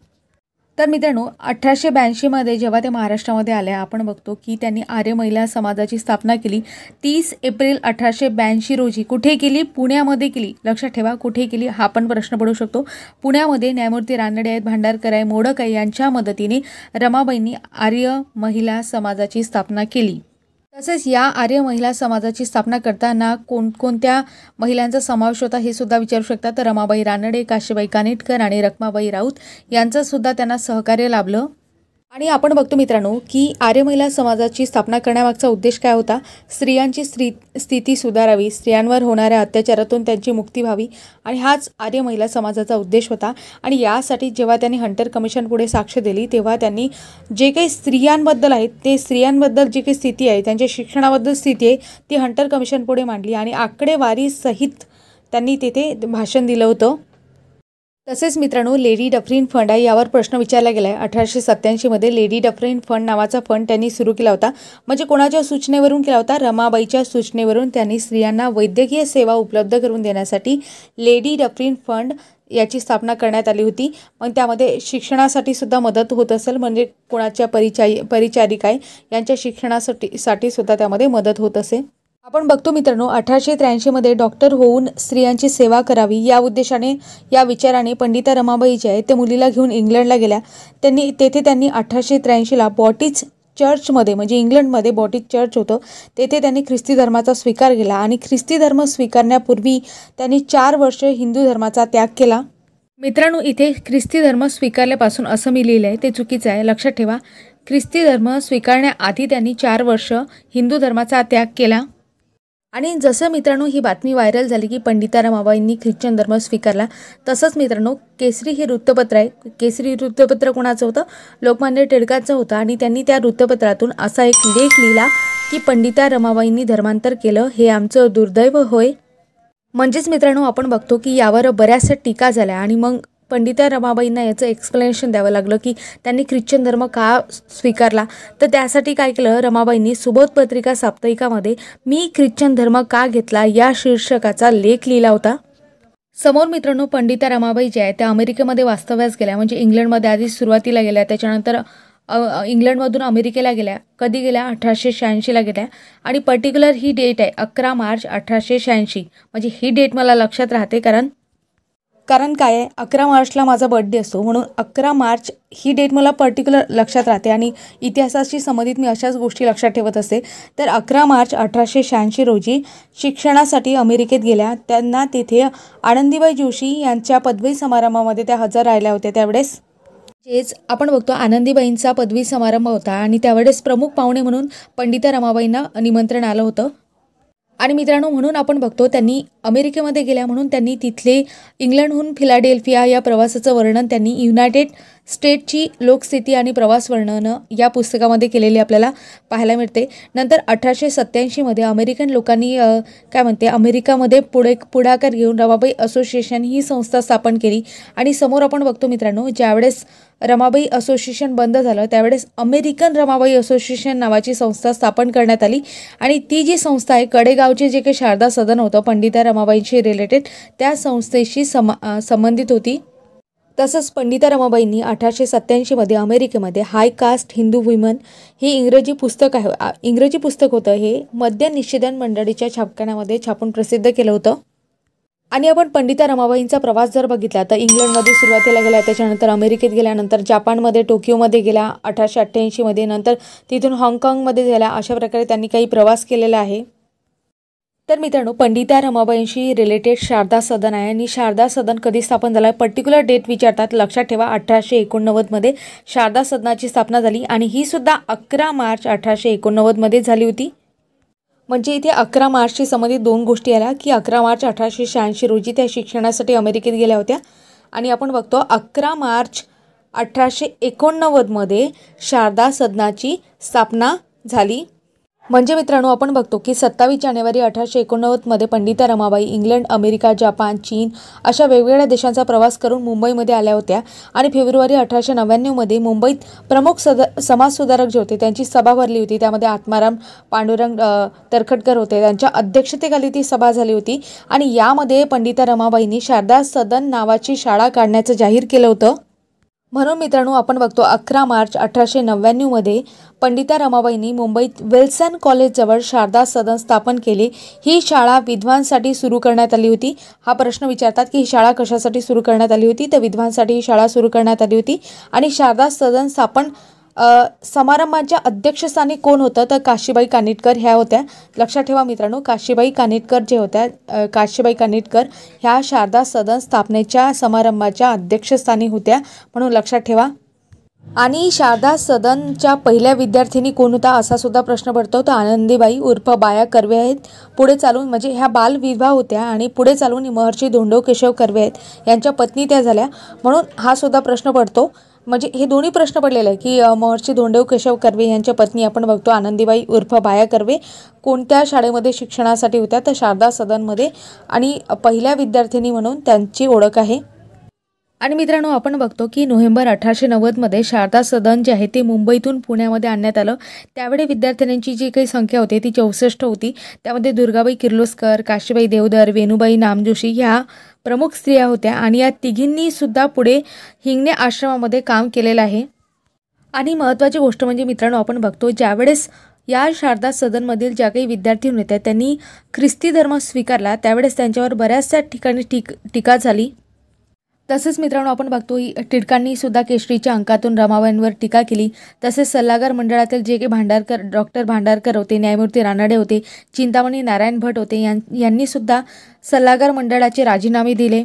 तर मित्रांनो अठराशे ब्याऐंशीमध्ये जेव्हा ते महाराष्ट्रामध्ये आले आपण बघतो की त्यांनी आर्य महिला समाजाची स्थापना केली तीस एप्रिल अठराशे ब्याऐंशी रोजी कुठे केली पुण्यामध्ये केली लक्षात ठेवा कुठे केली हा पण प्रश्न पडू शकतो पुण्यामध्ये न्यायमूर्ती रानडे आहेत भांडारकर आहे मोडक आहे यांच्या मदतीने रमाबाईंनी आर्य महिला समाजाची स्थापना केली तसेच या आर्य महिला समाजाची स्थापना करताना कोणकोणत्या महिलांचा समावेश होता हे सुद्धा विचारू शकता तर रमाबाई रानडे काशीबाई कानेटकर आणि रखमाबाई राऊत यांचं सुद्धा त्यांना सहकार्य लाभलं आणि आपण बघतो मित्रांनो की आर्य महिला समाजाची स्थापना करण्यामागचा उद्देश काय होता स्त्रियांची स्त्री स्थिती सुधारावी स्त्रियांवर होणाऱ्या अत्याचारातून त्यांची मुक्ती व्हावी आणि हाच आर्य महिला समाजाचा उद्देश होता आणि यासाठी जेव्हा त्यांनी हंटर कमिशन पुढे साक्ष दिली तेव्हा त्यांनी जे काही स्त्रियांबद्दल आहेत ते स्त्रियांबद्दल जी काही स्थिती आहे त्यांच्या शिक्षणाबद्दल स्थिती आहे ती हंटर कमिशन मांडली आणि आकडेवारीसहित त्यांनी तिथे भाषण दिलं होतं तसेच मित्रांनो लेडी डफरीन फंड आहे यावर प्रश्न विचारला गेला आहे अठराशे सत्त्याऐंशीमध्ये लेडी डफरीन फंड नावाचा फंड त्यांनी सुरू केला होता म्हणजे कोणाच्या सूचनेवरून केला होता रमाबाईच्या सूचनेवरून त्यांनी स्त्रियांना वैद्यकीय सेवा उपलब्ध करून देण्यासाठी लेडी डफरीन फंड याची स्थापना करण्यात आली होती मग त्यामध्ये शिक्षणासाठी सुद्धा मदत होत असेल म्हणजे कोणाच्या परिचाय परिचारिका यांच्या शिक्षणासाठी साठी सुद्धा त्यामध्ये मदत होत असे आपण बघतो मित्रांनो अठराशे त्र्याऐंशीमध्ये डॉक्टर होऊन स्त्रियांची सेवा करावी या उद्देशाने या विचाराने पंडिता रमाबाई जे आहेत ते मुलीला घेऊन इंग्लंडला गेल्या त्यांनी तेथे त्यांनी अठराशे त्र्याऐंशीला बॉटीज चर्चमध्ये म्हणजे इंग्लंडमध्ये बॉटीज चर्च होतं तेथे त्यांनी ख्रिस्ती धर्माचा स्वीकार केला आणि ख्रिस्ती धर्म स्वीकारण्यापूर्वी त्यांनी चार वर्ष हिंदू धर्माचा त्याग केला मित्रांनो इथे ख्रिस्ती धर्म स्वीकारल्यापासून असं मी लिहिलं आहे ते चुकीचं आहे लक्षात ठेवा ख्रिस्ती धर्म स्वीकारण्याआधी त्यांनी चार वर्ष हिंदू धर्माचा त्याग केला आणि जसं मित्रांनो ही बातमी व्हायरल झाली की पंडिता रमाबाईंनी ख्रिश्चन धर्म स्वीकारला तसंच मित्रांनो केसरी हे वृत्तपत्र आहे केसरी वृत्तपत्र कोणाचं होतं लोकमान्य टिळकाचं होतं आणि त्यांनी त्या वृत्तपत्रातून असा एक लेख लिहिला की पंडिता रमाबाईंनी धर्मांतर केलं हे आमचं दुर्दैव होय म्हणजेच मित्रांनो आपण बघतो की यावर बऱ्याचशा टीका झाल्या आणि मग पंडिता रमाबाईंना याचं एक्सप्लेनेशन द्यावं लागलं की त्यांनी ख्रिश्चन धर्म का स्वीकारला तर त्यासाठी काय केलं रमाबाईंनी सुबोध पत्रिका साप्ताहिकामध्ये मी ख्रिश्चन धर्म का घेतला या शीर्षकाचा लेख लिहिला होता समोर मित्रांनो पंडिता रमाबाई ज्या आहेत त्या अमेरिकेमध्ये वास्तव्यास गेल्या म्हणजे इंग्लंडमध्ये आधी सुरुवातीला गेल्या त्याच्यानंतर इंग्लंडमधून अमेरिकेला गेल्या कधी गेल्या अठराशे शहाऐंशीला गेल्या आणि पर्टिक्युलर ही डेट आहे अकरा मार्च अठराशे शहाऐंशी म्हणजे ही डेट मला लक्षात राहते कारण कारण काय आहे अकरा मार्चला माझा बड्डे असतो म्हणून अकरा मार्च ही डेट मला पर्टिक्युलर लक्षात राहते आणि इतिहासाशी संबंधित मी अशाच गोष्टी लक्षात ठेवत असते तर अकरा मार्च अठराशे शहाऐंशी रोजी शिक्षणासाठी अमेरिकेत गेल्या त्यांना तिथे आनंदीबाई जोशी यांच्या पदवी समारंभामध्ये त्या हजर राहिल्या होत्या त्यावेळेस तेच आपण बघतो आनंदीबाईंचा पदवी समारंभ होता आणि त्यावेळेस प्रमुख पाहुणे म्हणून पंडिता रमाबाईंना निमंत्रण आलं होतं आणि मित्रांनो म्हणून आपण बघतो त्यांनी अमेरिकेमध्ये गेल्या म्हणून त्यांनी तिथले इंग्लंडहून फिलाडेल्फिया या प्रवासाचं वर्णन त्यांनी युनायटेड स्टेटची लोकस्थिती आणि प्रवास वर्णनं या पुस्तकामध्ये केलेली आपल्याला पाहायला मिळते नंतर अठराशे सत्त्याऐंशीमध्ये अमेरिकन लोकांनी काय म्हणते अमेरिकामध्ये पुढे पुढाकार घेऊन रमाबाई असोसिएशन ही संस्था स्थापन केली आणि समोर आपण बघतो मित्रांनो ज्यावेळेस रमाबाई असोसिएशन बंद झालं त्यावेळेस अमेरिकन रमाबाई असोसिएशन नावाची संस्था स्थापन करण्यात आली आणि ती जी संस्था आहे कडेगावचे जे काही शारदा सदन होतं पंडिता रमाबाईंशी रिलेटेड त्या संस्थेशी सम संबंधित होती तसंच पंडिता रमाबाईंनी अठराशे सत्त्याऐंशीमध्ये अमेरिकेमध्ये हाय कास्ट हिंदू वुमन हे इंग्रजी पुस्तक आहे इंग्रजी पुस्तक होतं हे मध्य निषेधन मंडळीच्या छापखान्यामध्ये छापून प्रसिद्ध केलं होतं आणि आपण पंडिता रमाबाईंचा प्रवास जर बघितला तर इंग्लंडमध्ये सुरुवातीला गेला त्याच्यानंतर अमेरिकेत गेल्यानंतर जपानमध्ये टोकियोमध्ये गेला अठराशे अठ्ठ्याऐंशीमध्ये नंतर तिथून हाँगकाँगमध्ये गेला अशा प्रकारे त्यांनी काही प्रवास केलेला आहे तर मित्रांनो पंडिता रमाबाईंशी रिलेटेड शारदा सदन आहे आणि शारदा सदन कधी स्थापन झालं आहे पर्टिक्युलर डेट विचारतात लक्षात ठेवा अठराशे एकोणनव्वदमध्ये शारदा सदनाची स्थापना झाली आणि ही सुद्धा अकरा मार्च अठराशे एकोणनव्वदमध्ये झाली होती म्हणजे इथे अकरा मार्चशी संबंधित दोन गोष्टी आल्या की अकरा मार्च अठराशे शहाऐंशी रोजी त्या शिक्षणासाठी अमेरिकेत गेल्या होत्या आणि आपण बघतो अकरा मार्च अठराशे एकोणनव्वदमध्ये शारदा सदनाची स्थापना झाली म्हणजे मित्रांनो आपण बघतो की सत्तावीस जानेवारी अठराशे एकोणनव्वदमध्ये Pandita Ramabai England America Japan चीन अशा वेगवेगळ्या देशांचा प्रवास करून मुंबईमध्ये आल्या होत्या आणि फेब्रुवारी अठराशे नव्याण्णवमध्ये मुंबईत प्रमुख सद समाजसुधारक जे होते त्यांची सभा भरली होती त्यामध्ये आत्माराम पांडुरंग तरखटकर होते त्यांच्या अध्यक्षतेखाली ती सभा झाली होती आणि यामध्ये पंडिता रमाबाईंनी शारदा सदन नावाची शाळा काढण्याचं जाहीर केलं होतं म्हणून मित्रांनो आपण बघतो अकरा मार्च अठराशे नव्याण्णवमध्ये पंडिता रमाबाईंनी मुंबईत विल्सन कॉलेजजवळ शारदा सदन स्थापन केले ही शाळा विधवांसाठी सुरू करण्यात आली होती हा प्रश्न विचारतात की ही शाळा कशासाठी सुरू करण्यात आली होती तर विधवांसाठी ही शाळा सुरू करण्यात आली होती आणि शारदा सदन स्थापन समारंभाच्या अध्यक्षस्थानी कोण होतं तर काशीबाई कानिटकर ह्या होत्या लक्षात ठेवा मित्रांनो काशीबाई कानिटकर जे होत्या काशीबाई कानिटकर ह्या शारदा सदन स्थापनेच्या समारंभाच्या अध्यक्षस्थानी होत्या म्हणून लक्षात ठेवा आणि शारदा सदनच्या पहिल्या विद्यार्थिनी कोण होता असा सुद्धा प्रश्न पडतो तर आनंदीबाई उर्फ बाया कर्वे आहेत पुढे चालून म्हणजे ह्या बालविवाह होत्या आणि पुढे चालून महर्षी धोंडो केशव कर्वे आहेत यांच्या पत्नी त्या झाल्या म्हणून हा सुद्धा प्रश्न पडतो म्हणजे हे दोन्ही प्रश्न पडलेले आहे की महर्षी धोंडेव केशव कर्वे यांच्या पत्नी आपण बघतो आनंदीबाई उर्फ बाया कर्वे कोणत्या शाळेमध्ये शिक्षणासाठी होत्या तर शारदा सदनमध्ये आणि पहिल्या विद्यार्थिनी म्हणून त्यांची ओळख आहे आणि मित्रांनो आपण बघतो की नोव्हेंबर अठराशे नव्वदमध्ये शारदा सदन जे आहे ते मुंबईतून पुण्यामध्ये आणण्यात आलं त्यावेळी विद्यार्थ्यांची जी काही संख्या होती ती चौसष्ट होती त्यामध्ये दुर्गाबाई किर्लोस्कर काशीबाई देवधर वेणुबाई नामजोशी ह्या प्रमुख स्त्रिया होत्या आणि या तिघींनी सुद्धा पुढे हिंगणे आश्रमामध्ये काम केलेलं आहे आणि महत्त्वाची गोष्ट म्हणजे मित्रांनो आपण बघतो ज्यावेळेस या शारदा सदनमधील ज्या काही विद्यार्थी होत्या त्यांनी ख्रिस्ती धर्म स्वीकारला त्यावेळेस त्यांच्यावर बऱ्याचशा ठिकाणी टीक टीका झाली तसेच मित्रांनो आपण बघतो टिळकांनी सुद्धा केशरीच्या अंकातून रमाबाईंवर टीका केली तसेच सल्लागार मंडळातील जे काही भांडारकर डॉक्टर भांडारकर होते न्यायमूर्ती रानाडे होते चिंतामणी नारायण भट होते यां यांनीसुद्धा सल्लागार मंडळाचे राजीनामे दिले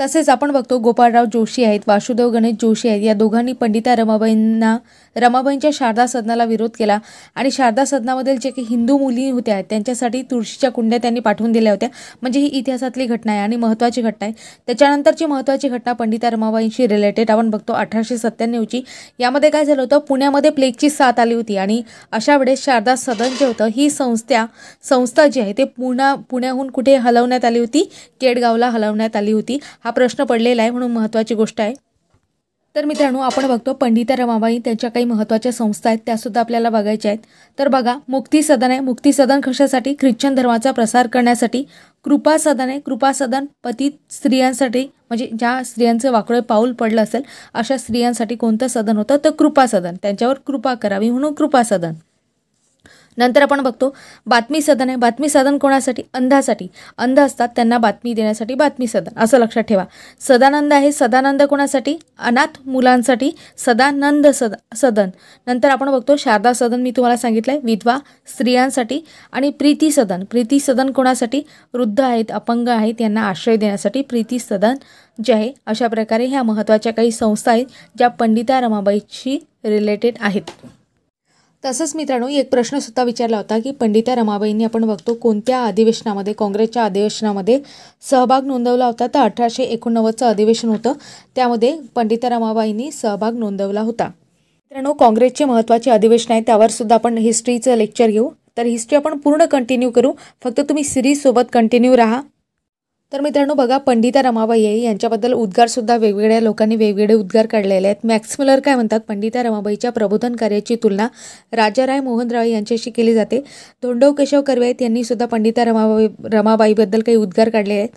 तसेच आपण बघतो गोपाळराव जोशी आहेत वासुदेव गणेश जोशी आहेत या दोघांनी पंडिता रमाबाईंना रमाबाईंच्या शारदा सदनाला विरोध केला आणि शारदा सदनामधील जे काही हिंदू मुली होत्या त्यांच्यासाठी तुळशीच्या कुंड्या त्यांनी पाठवून दिल्या होत्या म्हणजे ही इतिहासातली घटना आहे आणि महत्त्वाची घटना आहे त्याच्यानंतरची महत्त्वाची घटना पंडिता रमाबाईंशी रिलेटेड आपण बघतो अठराशे सत्त्याण्णवची यामध्ये काय झालं होतं पुण्यामध्ये प्लेगची साथ आली होती आणि अशा वेळेस शारदा सदन जे होतं ही संस्था संस्था जी आहे ते पुणा पुण्याहून कुठे हलवण्यात आली होती केडगावला हलवण्यात आली होती हा प्रश्न पडलेला आहे म्हणून महत्त्वाची गोष्ट आहे तर मित्रांनो आपण बघतो पंडिता रमाबाई त्यांच्या काही महत्त्वाच्या संस्था आहेत त्यासुद्धा आपल्याला बघायच्या आहेत तर बघा मुक्ती सदन आहे मुक्ती सदन कशासाठी ख्रिश्चन धर्माचा प्रसार करण्यासाठी कृपा सदन आहे कृपा सदन पतित स्त्रियांसाठी म्हणजे ज्या स्त्रियांचं वाकडं पाऊल पडलं असेल अशा स्त्रियांसाठी कोणतं सदन होतं तर कृपा सदन त्यांच्यावर कृपा करावी म्हणून कृपा सदन नंतर आपण बघतो बातमी सदन आहे बातमी सदन कोणासाठी अंधासाठी अंध असतात त्यांना बातमी देण्यासाठी बातमी सदन असं लक्षात ठेवा सदानंद आहे सदानंद कोणासाठी अनाथ मुलांसाठी सदानंद सद सदन नंतर आपण बघतो शारदा सदन मी तुम्हाला सांगितलं आहे विधवा स्त्रियांसाठी आणि प्रीती सदन प्रीती सदन कोणासाठी वृद्ध आहेत अपंग आहेत यांना आश्रय देण्यासाठी प्रीती सदन जे आहे अशा प्रकारे ह्या महत्त्वाच्या काही संस्था आहेत ज्या पंडिता रमाबाईशी रिलेटेड आहेत तसंच मित्रांनो एक प्रश्न सुद्धा विचारला होता की पंडिता रमाबाईंनी आपण बघतो कोणत्या अधिवेशनामध्ये काँग्रेसच्या अधिवेशनामध्ये सहभाग नोंदवला होता तर अठराशे एकोणनव्वदचं अधिवेशन होतं त्यामध्ये पंडिता रमाबाईंनी सहभाग नोंदवला होता मित्रांनो काँग्रेसचे महत्त्वाचे अधिवेशन आहे त्यावर सुद्धा आपण हिस्ट्रीचं लेक्चर घेऊ तर हिस्ट्री आपण पूर्ण कंटिन्यू करू फक्त तुम्ही सिरीजसोबत कंटिन्यू राहा तर मित्रांनो बघा पंडिता रमाबाई यांच्याबद्दल उद्गारसुद्धा वेगवेगळ्या लोकांनी वेगवेगळे उद्गार काढलेले आहेत मॅक्सिमलर काय म्हणतात पंडिता रमाबाईच्या प्रबोधन कार्याची तुलना राजाराय राय यांच्याशी केली जाते धोंडव केशव कर्वे यांनी सुद्धा पंडिता रमाबाई रमाबाईबद्दल काही उद्गार काढले आहेत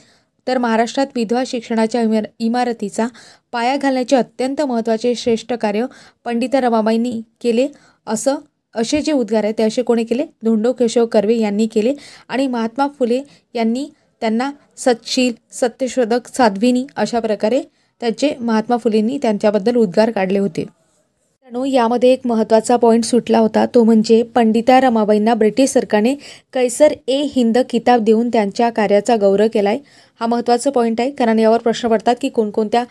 तर महाराष्ट्रात विधवा शिक्षणाच्या इमारतीचा पाया घालण्याचे अत्यंत महत्त्वाचे श्रेष्ठ कार्य पंडिता रमाबाईंनी केले असं असे जे उद्गार आहेत ते असे कोणी केले धोंडव केशव कर्वे यांनी केले आणि महात्मा फुले यांनी त्यांना सतशील सत्यशोधक साध्विनी अशा प्रकारे त्यांचे महात्मा फुलेंनी त्यांच्याबद्दल उद्गार काढले होते मित्रांनो यामध्ये एक महत्त्वाचा पॉईंट सुटला होता तो म्हणजे पंडिता रमाबाईंना ब्रिटिश सरकारने कैसर ए हिंद किताब देऊन त्यांच्या कार्याचा गौरव केला आहे हा महत्त्वाचा पॉईंट आहे कारण यावर प्रश्न पडतात की कोणकोणत्या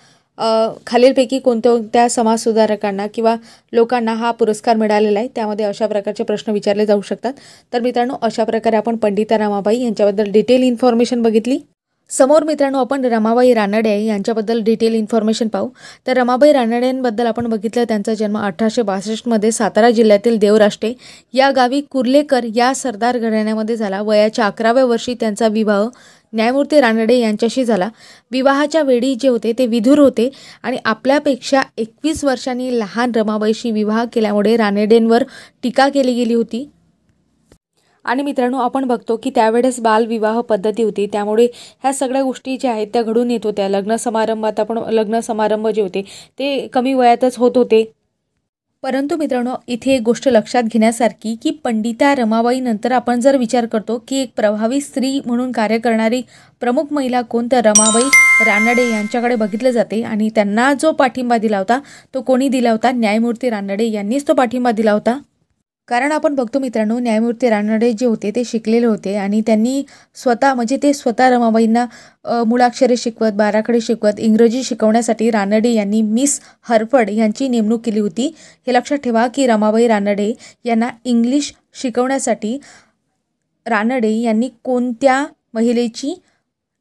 खालीलपैकी कोणत्या समाजसुधारकांना किंवा लोकांना हा पुरस्कार मिळालेला आहे त्यामध्ये अशा प्रकारचे प्रश्न विचारले जाऊ शकतात तर मित्रांनो अशा प्रकारे आपण पंडिता रामाबाई यांच्याबद्दल डिटेल इन्फॉर्मेशन बघितली समोर मित्रांनो आपण रमाबाई रानडे यांच्याबद्दल डिटेल इन्फॉर्मेशन पाहू तर रमाबाई रानडेंबद्दल आपण बघितलं त्यांचा जन्म अठराशे बासष्टमध्ये सातारा जिल्ह्यातील देवराष्टे या गावी कुर्लेकर या सरदार घराण्यामध्ये झाला वयाच्या अकराव्या वर्षी त्यांचा विवाह न्यायमूर्ती रानडे यांच्याशी झाला विवाहाच्या वेळी जे होते ते विधूर होते आणि आपल्यापेक्षा एकवीस वर्षांनी लहान रमाबाईशी विवाह केल्यामुळे रानडेंवर टीका केली गेली होती आणि मित्रांनो आपण बघतो की त्यावेळेस बालविवाह पद्धती होती त्यामुळे ह्या सगळ्या गोष्टी ज्या आहेत त्या घडून येत होत्या लग्न समारंभात आपण लग्न समारंभ जे होते ते कमी वयातच होत होते परंतु मित्रांनो इथे एक गोष्ट लक्षात घेण्यासारखी की पंडिता रमाबाईनंतर आपण जर विचार करतो की एक प्रभावी स्त्री म्हणून कार्य करणारी प्रमुख महिला कोण तर रमाबाई रानडे यांच्याकडे बघितलं जाते आणि त्यांना जो पाठिंबा दिला होता तो कोणी दिला होता न्यायमूर्ती रानडे यांनीच तो पाठिंबा दिला होता कारण आपण बघतो मित्रांनो न्यायमूर्ती रानडे जे होते ते शिकलेले होते आणि त्यांनी स्वतः म्हणजे ते स्वतः रमाबाईंना मुळाक्षरे शिकवत बाराकडे शिकवत इंग्रजी शिकवण्यासाठी रानडे यांनी मिस हरफड यांची नेमणूक केली होती हे लक्षात ठेवा की रमाबाई रानडे यांना इंग्लिश शिकवण्यासाठी रानडे यांनी कोणत्या महिलेची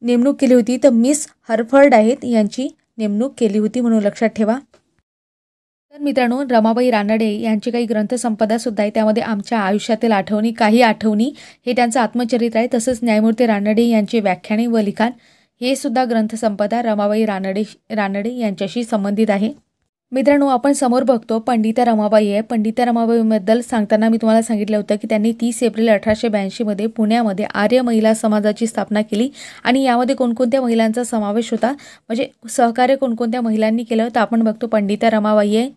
नेमणूक केली होती तर मिस हरफर्ड आहेत यांची नेमणूक केली होती म्हणून लक्षात ठेवा मित्रांनो रमाबाई रानडे यांची काही ग्रंथसंपदा सुद्धा आहे त्यामध्ये आमच्या आयुष्यातील आठवणी काही आठवणी हे त्यांचं आत्मचरित्र आहे तसंच न्यायमूर्ती रानडे यांची व्याख्याने व लिखाण हे सुद्धा ग्रंथसंपदा रमाबाई रानडे रानडे यांच्याशी संबंधित आहे मित्रांनो आपण समोर बघतो पंडिता रमाबाई आहे पंडिता रमाबाईबद्दल सांगताना मी तुम्हाला सांगितलं होतं की त्यांनी तीस एप्रिल अठराशे ब्याऐंशीमध्ये पुण्यामध्ये आर्य महिला समाजाची स्थापना केली आणि यामध्ये कोणकोणत्या महिलांचा समावेश होता म्हणजे सहकार्य कोणकोणत्या महिलांनी केलं तर आपण बघतो पंडिता रमाबाई आहे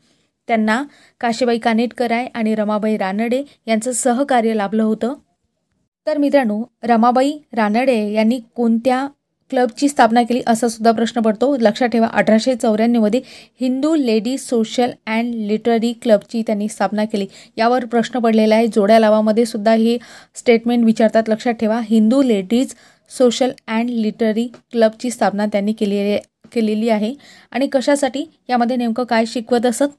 त्यांना काशीबाई कानेटकराय आणि रमाबाई रानडे यांचं सहकार्य लाभलं होतं तर मित्रांनो रमाबाई रानडे यांनी कोणत्या क्लबची स्थापना केली असा सुद्धा प्रश्न पडतो लक्षात ठेवा अठराशे चौऱ्याण्णवमध्ये Hindu Lady Social and Literary क्लबची त्यांनी स्थापना केली यावर प्रश्न पडलेला आहे जोड्या लावामध्ये सुद्धा हे स्टेटमेंट विचारतात लक्षात ठेवा Hindu Ladies Social and Literary क्लबची स्थापना त्यांनी केलेली केलेली आहे आणि कशासाठी यामध्ये नेमकं काय शिकवत असत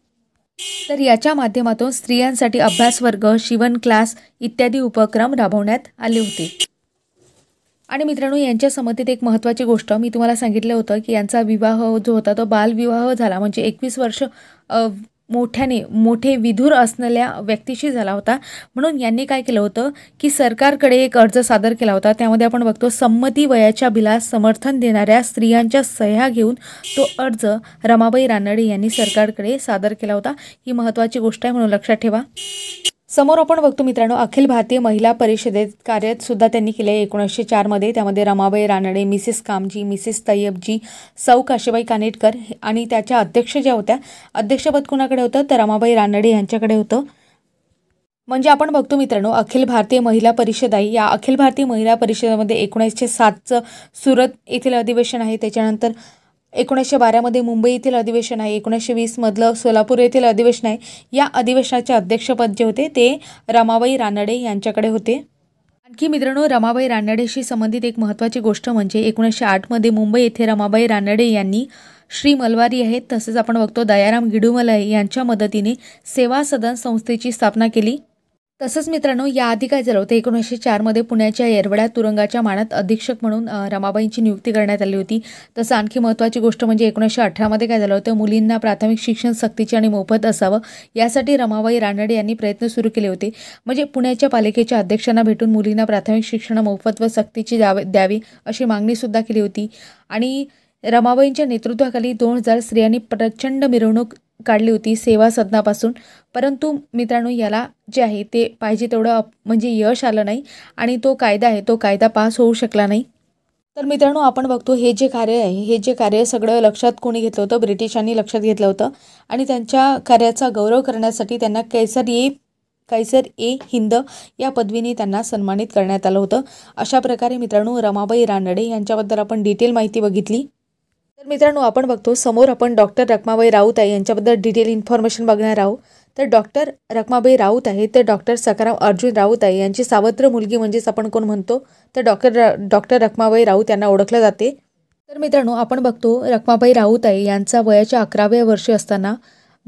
तर याच्या माध्यमातून स्त्रियांसाठी वर्ग शिवण क्लास इत्यादी उपक्रम राबवण्यात आले होते आणि मित्रांनो यांच्या संबंधित एक महत्त्वाची गोष्ट मी तुम्हाला सांगितलं होतं की यांचा विवाह जो होता तो बालविवाह झाला म्हणजे एकवीस वर्ष मोठ्याने मोठे विधूर असलेल्या व्यक्तीशी झाला होता म्हणून यांनी काय केलं होतं की सरकारकडे एक अर्ज सादर केला होता त्यामध्ये आपण बघतो संमती वयाच्या बिला समर्थन देणाऱ्या स्त्रियांच्या सह्या घेऊन तो अर्ज रमाबाई रानडे यांनी सरकारकडे सादर केला होता ही महत्त्वाची गोष्ट आहे म्हणून लक्षात ठेवा समोर आपण बघतो मित्रांनो अखिल भारतीय महिला परिषदेत कार्यसुद्धा सुद्धा त्यांनी केले आहे एकोणीसशे चारमध्ये त्यामध्ये रमाबाई रानडे मिसेस कामजी मिसेस तय्यबजी सौ काशीबाई कानेटकर आणि त्याच्या अध्यक्ष ज्या होत्या अध्यक्षपद कोणाकडे होतं तर रमाबाई रानडे यांच्याकडे होतं म्हणजे आपण बघतो मित्रांनो अखिल भारतीय महिला परिषद आहे या अखिल भारतीय महिला परिषदेमध्ये एकोणीसशे सातचं सुरत येथील अधिवेशन आहे त्याच्यानंतर एकोणीसशे बारामध्ये मुंबई येथील अधिवेशन आहे एकोणीसशे वीसमधलं सोलापूर येथील अधिवेशन आहे या अधिवेशनाचे अध्यक्षपद जे होते ते रमाबाई रानडे यांच्याकडे होते आणखी मित्रांनो रमाबाई रानडेशी संबंधित एक महत्त्वाची गोष्ट म्हणजे एकोणीसशे आठमध्ये मुंबई येथे रमाबाई रानडे यांनी श्री मलवारी आहेत तसेच आपण बघतो दयाराम गिडुमलय यांच्या मदतीने सेवा सदन संस्थेची स्थापना केली तसंच मित्रांनो याआधी काय झालं होतं एकोणीसशे चारमध्ये पुण्याच्या येरवड्या तुरुंगाच्या मानात अधीक्षक म्हणून रमाबाईंची नियुक्ती करण्यात आली होती तसं आणखी महत्त्वाची गोष्ट म्हणजे एकोणीसशे अठरामध्ये काय झालं होतं मुलींना प्राथमिक शिक्षण सक्तीचे आणि मोफत असावं यासाठी रमाबाई रानडे यांनी प्रयत्न सुरू केले होते म्हणजे पुण्याच्या पालिकेच्या अध्यक्षांना भेटून मुलींना प्राथमिक शिक्षण मोफत व सक्तीची द्यावे द्यावी अशी मागणीसुद्धा केली होती आणि रमाबाईंच्या नेतृत्वाखाली दोन हजार स्त्रियांनी प्रचंड मिरवणूक काढली होती सेवा सदनापासून परंतु मित्रांनो याला जे आहे ते पाहिजे तेवढं म्हणजे यश आलं नाही आणि तो कायदा आहे तो कायदा पास होऊ शकला नाही तर मित्रांनो आपण बघतो हे जे कार्य आहे हे जे कार्य सगळं लक्षात कोणी घेतलं होतं ब्रिटिशांनी लक्षात घेतलं होतं आणि त्यांच्या कार्याचा गौरव करण्यासाठी त्यांना कैसर ये कैसर ए हिंद या पदवीने त्यांना सन्मानित करण्यात आलं होतं अशा प्रकारे मित्रांनो रमाबाई रानडे यांच्याबद्दल आपण डिटेल माहिती बघितली तर मित्रांनो आपण बघतो समोर आपण डॉक्टर रकमाबाई राऊत आहे यांच्याबद्दल डिटेल इन्फॉर्मेशन बघणार आहोत तर डॉक्टर रकमाबाई राऊत आहे तर डॉक्टर सकाराम अर्जुन राऊत आहे यांची सावत्र मुलगी म्हणजेच आपण कोण म्हणतो तर डॉक्टर डॉक्टर रकमाबाई राऊत यांना ओळखलं जाते तर मित्रांनो आपण बघतो रकमाबाई राऊत आहे यांचा वयाच्या अकराव्या वर्षी असताना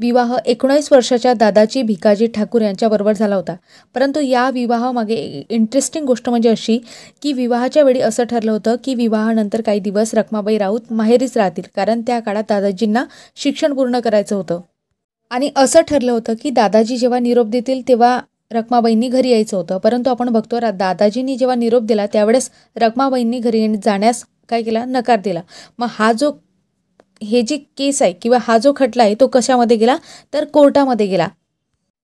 विवाह एकोणीस वर्षाच्या दादाजी भिकाजी ठाकूर यांच्याबरोबर झाला होता परंतु या विवाहामागे इंटरेस्टिंग गोष्ट म्हणजे अशी की विवाहाच्या वेळी असं ठरलं होतं की विवाहानंतर काही दिवस रखमाबाई राऊत माहेरीच राहतील कारण त्या काळात दादाजींना शिक्षण पूर्ण करायचं होतं आणि असं ठरलं होतं की दादाजी जेव्हा निरोप देतील तेव्हा रखमाबाईंनी घरी यायचं होतं परंतु आपण बघतो दादाजींनी जेव्हा निरोप दिला त्यावेळेस रखमाबाईंनी घरी जाण्यास काय केला नकार दिला मग हा जो हे जी केस आहे किंवा हा जो खटला आहे तो कशामध्ये गेला तर कोर्टामध्ये गेला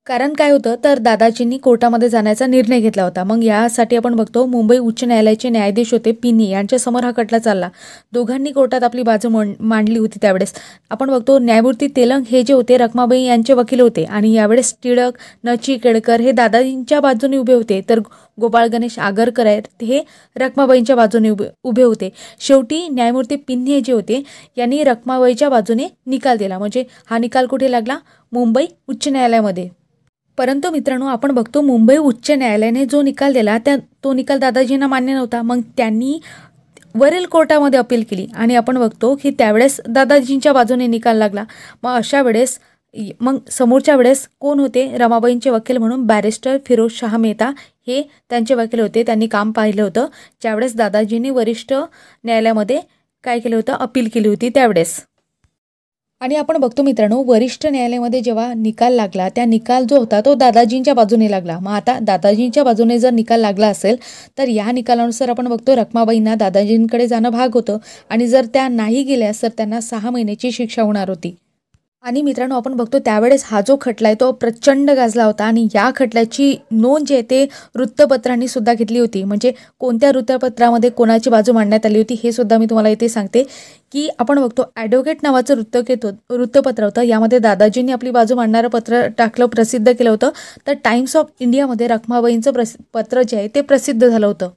कारण काय होतं तर दादाजींनी कोर्टामध्ये जाण्याचा निर्णय घेतला होता मग यासाठी आपण बघतो मुंबई उच्च न्यायालयाचे न्यायाधीश होते पिनी यांच्यासमोर हा खटला चालला दोघांनी कोर्टात आपली बाजू मांडली होती त्यावेळेस आपण बघतो न्यायमूर्ती तेलंग हे जे होते रखमाबाई यांचे वकील होते आणि यावेळेस टिळक नची केडकर हे दादाजींच्या बाजूने उभे होते तर गोपाळ गणेश आगरकर आहेत हे रकमाबाईंच्या बाजूने उभे उभे होते शेवटी न्यायमूर्ती पिन्हे जे होते यांनी रकमाबाईच्या बाजूने निकाल दिला म्हणजे हा निकाल कुठे लागला मुंबई उच्च न्यायालयामध्ये परंतु मित्रांनो आपण बघतो मुंबई उच्च न्यायालयाने जो निकाल दिला त्या तो निकाल दादाजींना मान्य नव्हता मग त्यांनी वरील कोर्टामध्ये अपील केली आणि आपण बघतो की त्यावेळेस दादाजींच्या बाजूने निकाल लागला मग अशा वेळेस मग समोरच्या वेळेस कोण होते रमाबाईंचे वकील म्हणून बॅरिस्टर फिरोज शाह मेहता हे त्यांचे वकील होते त्यांनी काम पाहिलं होतं ज्यावेळेस दादाजींनी वरिष्ठ न्यायालयामध्ये काय केलं होतं अपील केली होती त्यावेळेस आणि आपण बघतो मित्रांनो वरिष्ठ न्यायालयामध्ये जेव्हा निकाल लागला त्या निकाल जो होता तो दादाजींच्या बाजूने लागला मग आता दादाजींच्या बाजूने जर निकाल लागला असेल तर या निकालानुसार आपण बघतो रकमाबाईंना दादाजींकडे जाणं भाग होतं आणि जर त्या नाही गेल्यास तर त्यांना सहा महिन्याची शिक्षा होणार होती आणि मित्रांनो आपण बघतो त्यावेळेस हा जो खटला आहे तो प्रचंड गाजला होता आणि या खटल्याची नोंद जी आहे ते वृत्तपत्रांनी सुद्धा घेतली होती म्हणजे कोणत्या वृत्तपत्रामध्ये कोणाची बाजू मांडण्यात आली होती हे सुद्धा मी तुम्हाला इथे सांगते की आपण बघतो ॲडव्होकेट नावाचं वृत्तकेत वृत्तपत्र होतं यामध्ये दादाजींनी आपली बाजू मांडणारं पत्र टाकलं प्रसिद्ध केलं होतं तर टाइम्स ऑफ इंडियामध्ये रखमाबाईंचं पत्र जे आहे ते प्रसिद्ध झालं होतं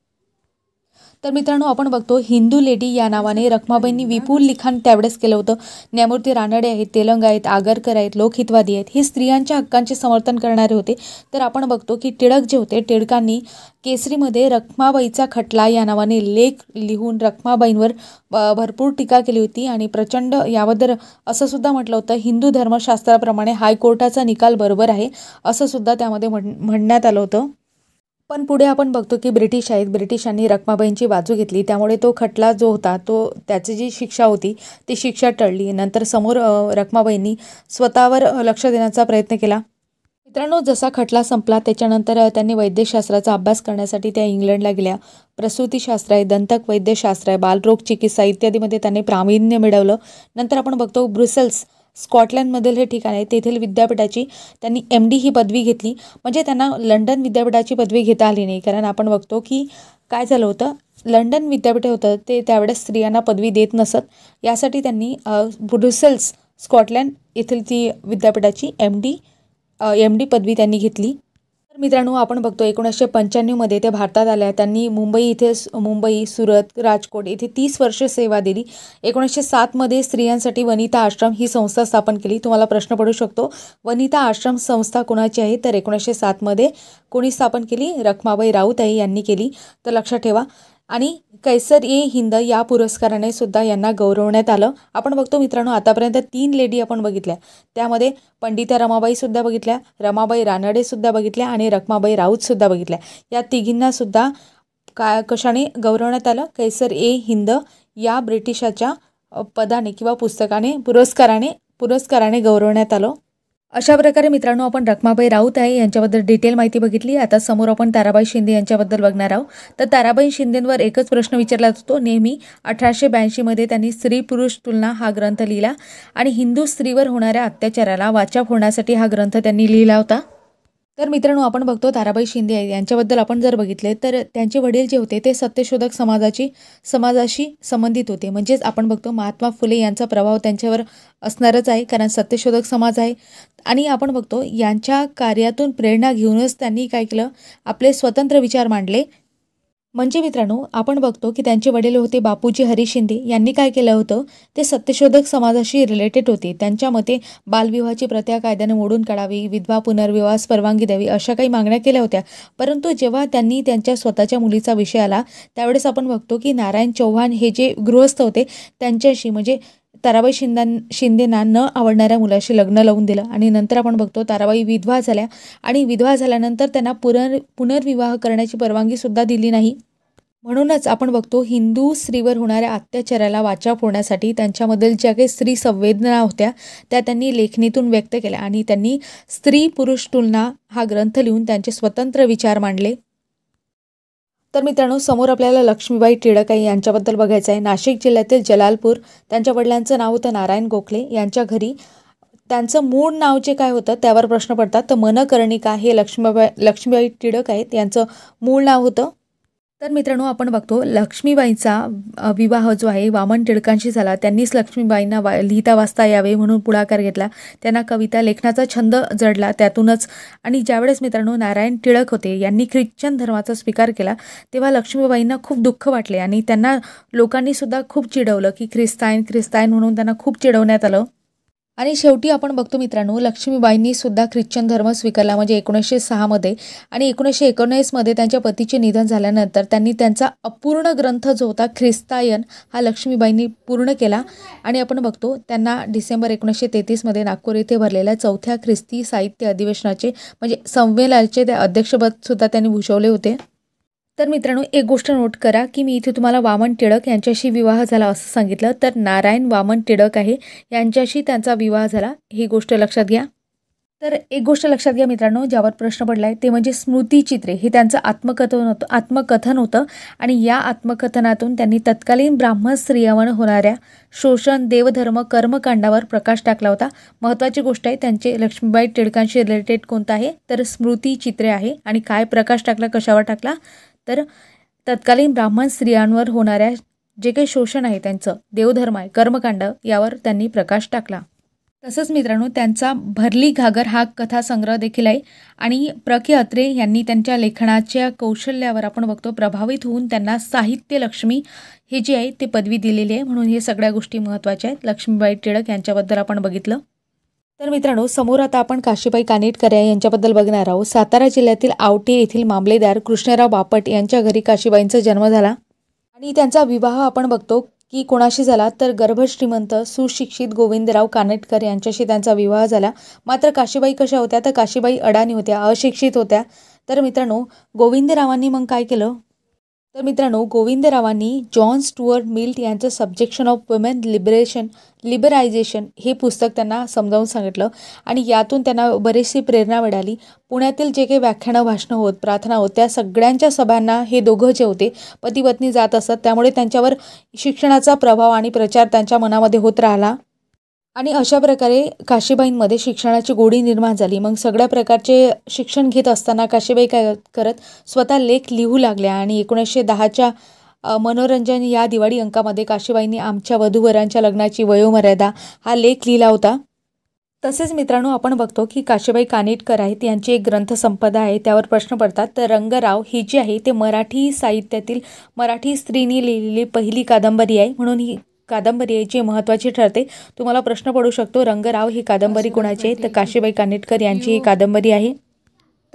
तर मित्रांनो आपण बघतो हिंदू लेडी या नावाने रखमाबाईंनी विपुल लिखाण त्यावेळेस केलं होतं न्यायमूर्ती रानडे आहेत तेलंग आहेत आगरकर आहेत लोकहितवादी आहेत हे स्त्रियांच्या हक्कांचे समर्थन करणारे होते तर आपण बघतो की टिळक जे होते टिळकांनी केसरीमध्ये रखमाबाईचा खटला या नावाने लेख लिहून रखमाबाईंवर भरपूर टीका केली होती आणि प्रचंड याबद्दल असं सुद्धा म्हटलं होतं हिंदू धर्मशास्त्राप्रमाणे हायकोर्टाचा निकाल बरोबर आहे असं सुद्धा त्यामध्ये म्हण म्हणण्यात आलं होतं पण पुढे आपण बघतो की ब्रिटिश आहेत ब्रिटिशांनी रखमाबाईंची बाजू घेतली त्यामुळे तो खटला जो होता तो त्याची जी शिक्षा होती ती शिक्षा टळली नंतर समोर रखमाबाईंनी स्वतःवर लक्ष देण्याचा प्रयत्न केला मित्रांनो जसा खटला संपला त्याच्यानंतर त्यांनी वैद्यशास्त्राचा अभ्यास करण्यासाठी त्या इंग्लंडला गेल्या प्रसूतीशास्त्र आहे दंतक वैद्यशास्त्र आहे बालरोग चिकित्सा इत्यादीमध्ये त्यांनी प्रावीण्य मिळवलं नंतर आपण बघतो ब्रुसेल्स स्कॉटलँडमधील हे ठिकाण आहे तेथील विद्यापीठाची त्यांनी एम डी ही पदवी घेतली म्हणजे त्यांना लंडन विद्यापीठाची पदवी घेता आली नाही कारण आपण बघतो की काय झालं होतं लंडन विद्यापीठ होतं ते त्यावेळेस स्त्रियांना पदवी देत नसत यासाठी त्यांनी ब्रुसेल्स स्कॉटलँड येथील ती विद्यापीठाची एम डी एम डी पदवी त्यांनी घेतली मित्रांनो आपण बघतो एकोणीसशे पंच्याण्णवमध्ये ते भारतात आल्या त्यांनी मुंबई इथे मुंबई सुरत राजकोट इथे तीस वर्षे सेवा दिली एकोणीसशे सातमध्ये स्त्रियांसाठी वनिता आश्रम ही संस्था स्थापन केली तुम्हाला प्रश्न पडू शकतो वनिता आश्रम संस्था कोणाची आहे तर एकोणीसशे सातमध्ये कोणी स्थापन केली रखमाबाई आहे यांनी केली तर लक्षात ठेवा आणि कैसर ए हिंद या पुरस्काराने सुद्धा यांना गौरवण्यात आलं आपण बघतो मित्रांनो आतापर्यंत तीन लेडी आपण बघितल्या त्यामध्ये पंडिता रमाबाईसुद्धा बघितल्या रमाबाई रानडेसुद्धा बघितल्या आणि रखमाबाई राऊतसुद्धा बघितल्या या तिघींनासुद्धा का कशाने गौरवण्यात आलं कैसर ए हिंद या ब्रिटिशाच्या पदाने किंवा पुस्तकाने पुरस्काराने पुरस्काराने गौरवण्यात आलं अशा प्रकारे मित्रांनो आपण रखमाबाई राऊत आहे यांच्याबद्दल डिटेल माहिती बघितली आता समोर आपण ताराबाई शिंदे यांच्याबद्दल बघणार आहोत तर ताराबाई शिंदेंवर एकच प्रश्न विचारला जातो नेहमी अठराशे ब्याऐंशीमध्ये त्यांनी स्त्री पुरुष तुलना हा ग्रंथ लिहिला आणि हिंदू स्त्रीवर होणाऱ्या अत्याचाराला वाचाप होण्यासाठी हा ग्रंथ त्यांनी लिहिला होता तर मित्रांनो आपण बघतो ताराबाई शिंदे यांच्याबद्दल आपण जर बघितले तर त्यांचे वडील जे होते ते सत्यशोधक समाजाची समाजाशी संबंधित होते म्हणजेच आपण बघतो महात्मा फुले यांचा प्रभाव त्यांच्यावर असणारच आहे कारण सत्यशोधक समाज आहे आणि आपण बघतो यांच्या कार्यातून प्रेरणा घेऊनच त्यांनी काय केलं आपले स्वतंत्र विचार मांडले म्हणजे मित्रांनो आपण बघतो की त्यांचे वडील होते बापूजी हरी शिंदे यांनी काय केलं होतं ते सत्यशोधक समाजाशी रिलेटेड होते त्यांच्या मते बालविवाहाची प्रत्या कायद्याने मोडून काढावी विधवा पुनर्विवाहास परवानगी द्यावी अशा काही मागण्या केल्या होत्या परंतु जेव्हा त्यांनी त्यांच्या स्वतःच्या मुलीचा विषय आला त्यावेळेस आपण बघतो की नारायण चौहान हे जे गृहस्थ होते त्यांच्याशी म्हणजे ताराबाई शिंदा शिंदेना न आवडणाऱ्या मुलाशी लग्न लावून दिलं आणि नंतर आपण बघतो ताराबाई विधवा झाल्या आणि विधवा झाल्यानंतर त्यांना पुनर् पुनर्विवाह करण्याची परवानगीसुद्धा दिली नाही म्हणूनच आपण बघतो हिंदू स्त्रीवर होणाऱ्या अत्याचाराला वाचा फोडण्यासाठी त्यांच्यामधील ज्या काही स्त्री संवेदना होत्या त्या त्यांनी लेखणीतून व्यक्त केल्या आणि त्यांनी स्त्री पुरुष तुलना हा ग्रंथ लिहून त्यांचे स्वतंत्र विचार मांडले तर मित्रांनो समोर आपल्याला लक्ष्मीबाई टिळकाई यांच्याबद्दल बघायचं आहे नाशिक जिल्ह्यातील जलालपूर त्यांच्या वडिलांचं नाव होतं नारायण गोखले यांच्या घरी त्यांचं मूळ नाव जे काय होतं त्यावर प्रश्न पडतात तर मनकर्णिका हे लक्ष्मीबाई लक्ष्मीबाई टिळक आहेत यांचं मूळ नाव होतं तर मित्रांनो आपण बघतो लक्ष्मीबाईंचा विवाह जो आहे वामन टिळकांशी झाला त्यांनीच लक्ष्मीबाईंना वा लिहिता वाचता यावे म्हणून पुढाकार घेतला त्यांना कविता लेखनाचा छंद जडला त्यातूनच आणि ज्यावेळेस मित्रांनो नारायण टिळक होते यांनी ख्रिश्चन धर्माचा स्वीकार केला तेव्हा लक्ष्मीबाईंना खूप दुःख वाटले आणि त्यांना लोकांनीसुद्धा खूप चिडवलं की ख्रिस्तायन ख्रिस्तायन म्हणून त्यांना खूप चिडवण्यात आलं आणि शेवटी आपण बघतो मित्रांनो लक्ष्मीबाईंनी सुद्धा ख्रिश्चन धर्म स्वीकारला म्हणजे एकोणीसशे सहामध्ये आणि एकोणीसशे एकोणीसमध्ये त्यांच्या पतीचे निधन झाल्यानंतर त्यांनी त्यांचा अपूर्ण ग्रंथ जो होता ख्रिस्तायन हा लक्ष्मीबाईंनी पूर्ण केला आणि आपण बघतो त्यांना डिसेंबर एकोणीसशे तेहतीसमध्ये नागपूर येथे भरलेल्या चौथ्या ख्रिस्ती साहित्य अधिवेशनाचे म्हणजे संमेलनाचे त्या अध्यक्षपद सुद्धा त्यांनी भूषवले होते तर मित्रांनो एक गोष्ट नोट करा की मी इथे तुम्हाला वामन टिळक यांच्याशी विवाह झाला असं सांगितलं तर नारायण वामन टिळक आहे यांच्याशी त्यांचा विवाह झाला ही गोष्ट लक्षात घ्या तर एक गोष्ट लक्षात घ्या मित्रांनो ज्यावर प्रश्न पडला आहे ते म्हणजे स्मृतीचित्रे हे त्यांचं आत्मकथन होतं आत्मकथन होतं आणि या आत्मकथनातून त्यांनी तत्कालीन ब्राह्मण स्त्रियावर होणाऱ्या शोषण देवधर्म कर्मकांडावर प्रकाश टाकला होता महत्त्वाची गोष्ट आहे त्यांचे लक्ष्मीबाई टिळकांशी रिलेटेड कोणतं आहे तर स्मृतीचित्रे आहे आणि काय प्रकाश टाकला कशावर टाकला तर तत्कालीन ब्राह्मण स्त्रियांवर होणाऱ्या जे काही शोषण आहे त्यांचं देवधर्म आहे कर्मकांड यावर त्यांनी प्रकाश टाकला तसंच मित्रांनो त्यांचा भरली घागर हा कथासंग्रह देखील आहे आणि प्रके अत्रे यांनी त्यांच्या लेखनाच्या कौशल्यावर आपण बघतो प्रभावित होऊन त्यांना साहित्य लक्ष्मी हे जे आहे ते पदवी दिलेली आहे म्हणून हे सगळ्या गोष्टी महत्त्वाच्या आहेत लक्ष्मीबाई टिळक यांच्याबद्दल आपण बघितलं तर मित्रांनो समोर आता आपण काशीबाई कानेटकर यांच्याबद्दल बघणार आहोत सातारा जिल्ह्यातील आवटी येथील मामलेदार कृष्णराव बापट यांच्या घरी काशीबाईंचा जन्म झाला आणि त्यांचा विवाह आपण बघतो की कोणाशी झाला तर गर्भश्रीमंत सुशिक्षित गोविंदराव कानेटकर यांच्याशी त्यांचा विवाह झाला मात्र काशीबाई कशा होत्या तर काशीबाई अडाणी होत्या अशिक्षित होत्या तर मित्रांनो गोविंदरावांनी मग काय केलं तर मित्रांनो गोविंदरावांनी जॉन स्टुअर्ट मिल्ट यांचं subjection of women liberation liberalisation हे पुस्तक त्यांना समजावून सांगितलं आणि यातून त्यांना बरीचशी प्रेरणा मिळाली पुण्यातील जे काही व्याख्यानं भाषणं होत प्रार्थना होत त्या सगळ्यांच्या सभांना हे दोघं जे होते पती पत्नी जात असत त्यामुळे त्यांच्यावर शिक्षणाचा प्रभाव आणि प्रचार त्यांच्या मनामध्ये होत राहिला आणि अशा प्रकारे काशीबाईंमध्ये शिक्षणाची गोडी निर्माण झाली मग सगळ्या प्रकारचे शिक्षण घेत असताना काशीबाई काय करत स्वतः लेख लिहू लागल्या आणि एकोणीसशे दहाच्या मनोरंजन या दिवाळी अंकामध्ये काशीबाईंनी आमच्या वधूवरांच्या लग्नाची वयोमर्यादा हा लेख लिहिला होता तसेच मित्रांनो आपण बघतो की काशीबाई कानेटकर आहेत यांची एक ग्रंथसंपदा आहे त्यावर प्रश्न पडतात तर रंगराव ही जी आहे ते मराठी साहित्यातील मराठी स्त्रीने लिहिलेली पहिली कादंबरी आहे म्हणून ही कादंबरी आहे जी महत्त्वाची ठरते तुम्हाला प्रश्न पडू शकतो रंगराव ही कादंबरी कुणाची आहे तर काशीबाई कानेटकर यांची ही कादंबरी आहे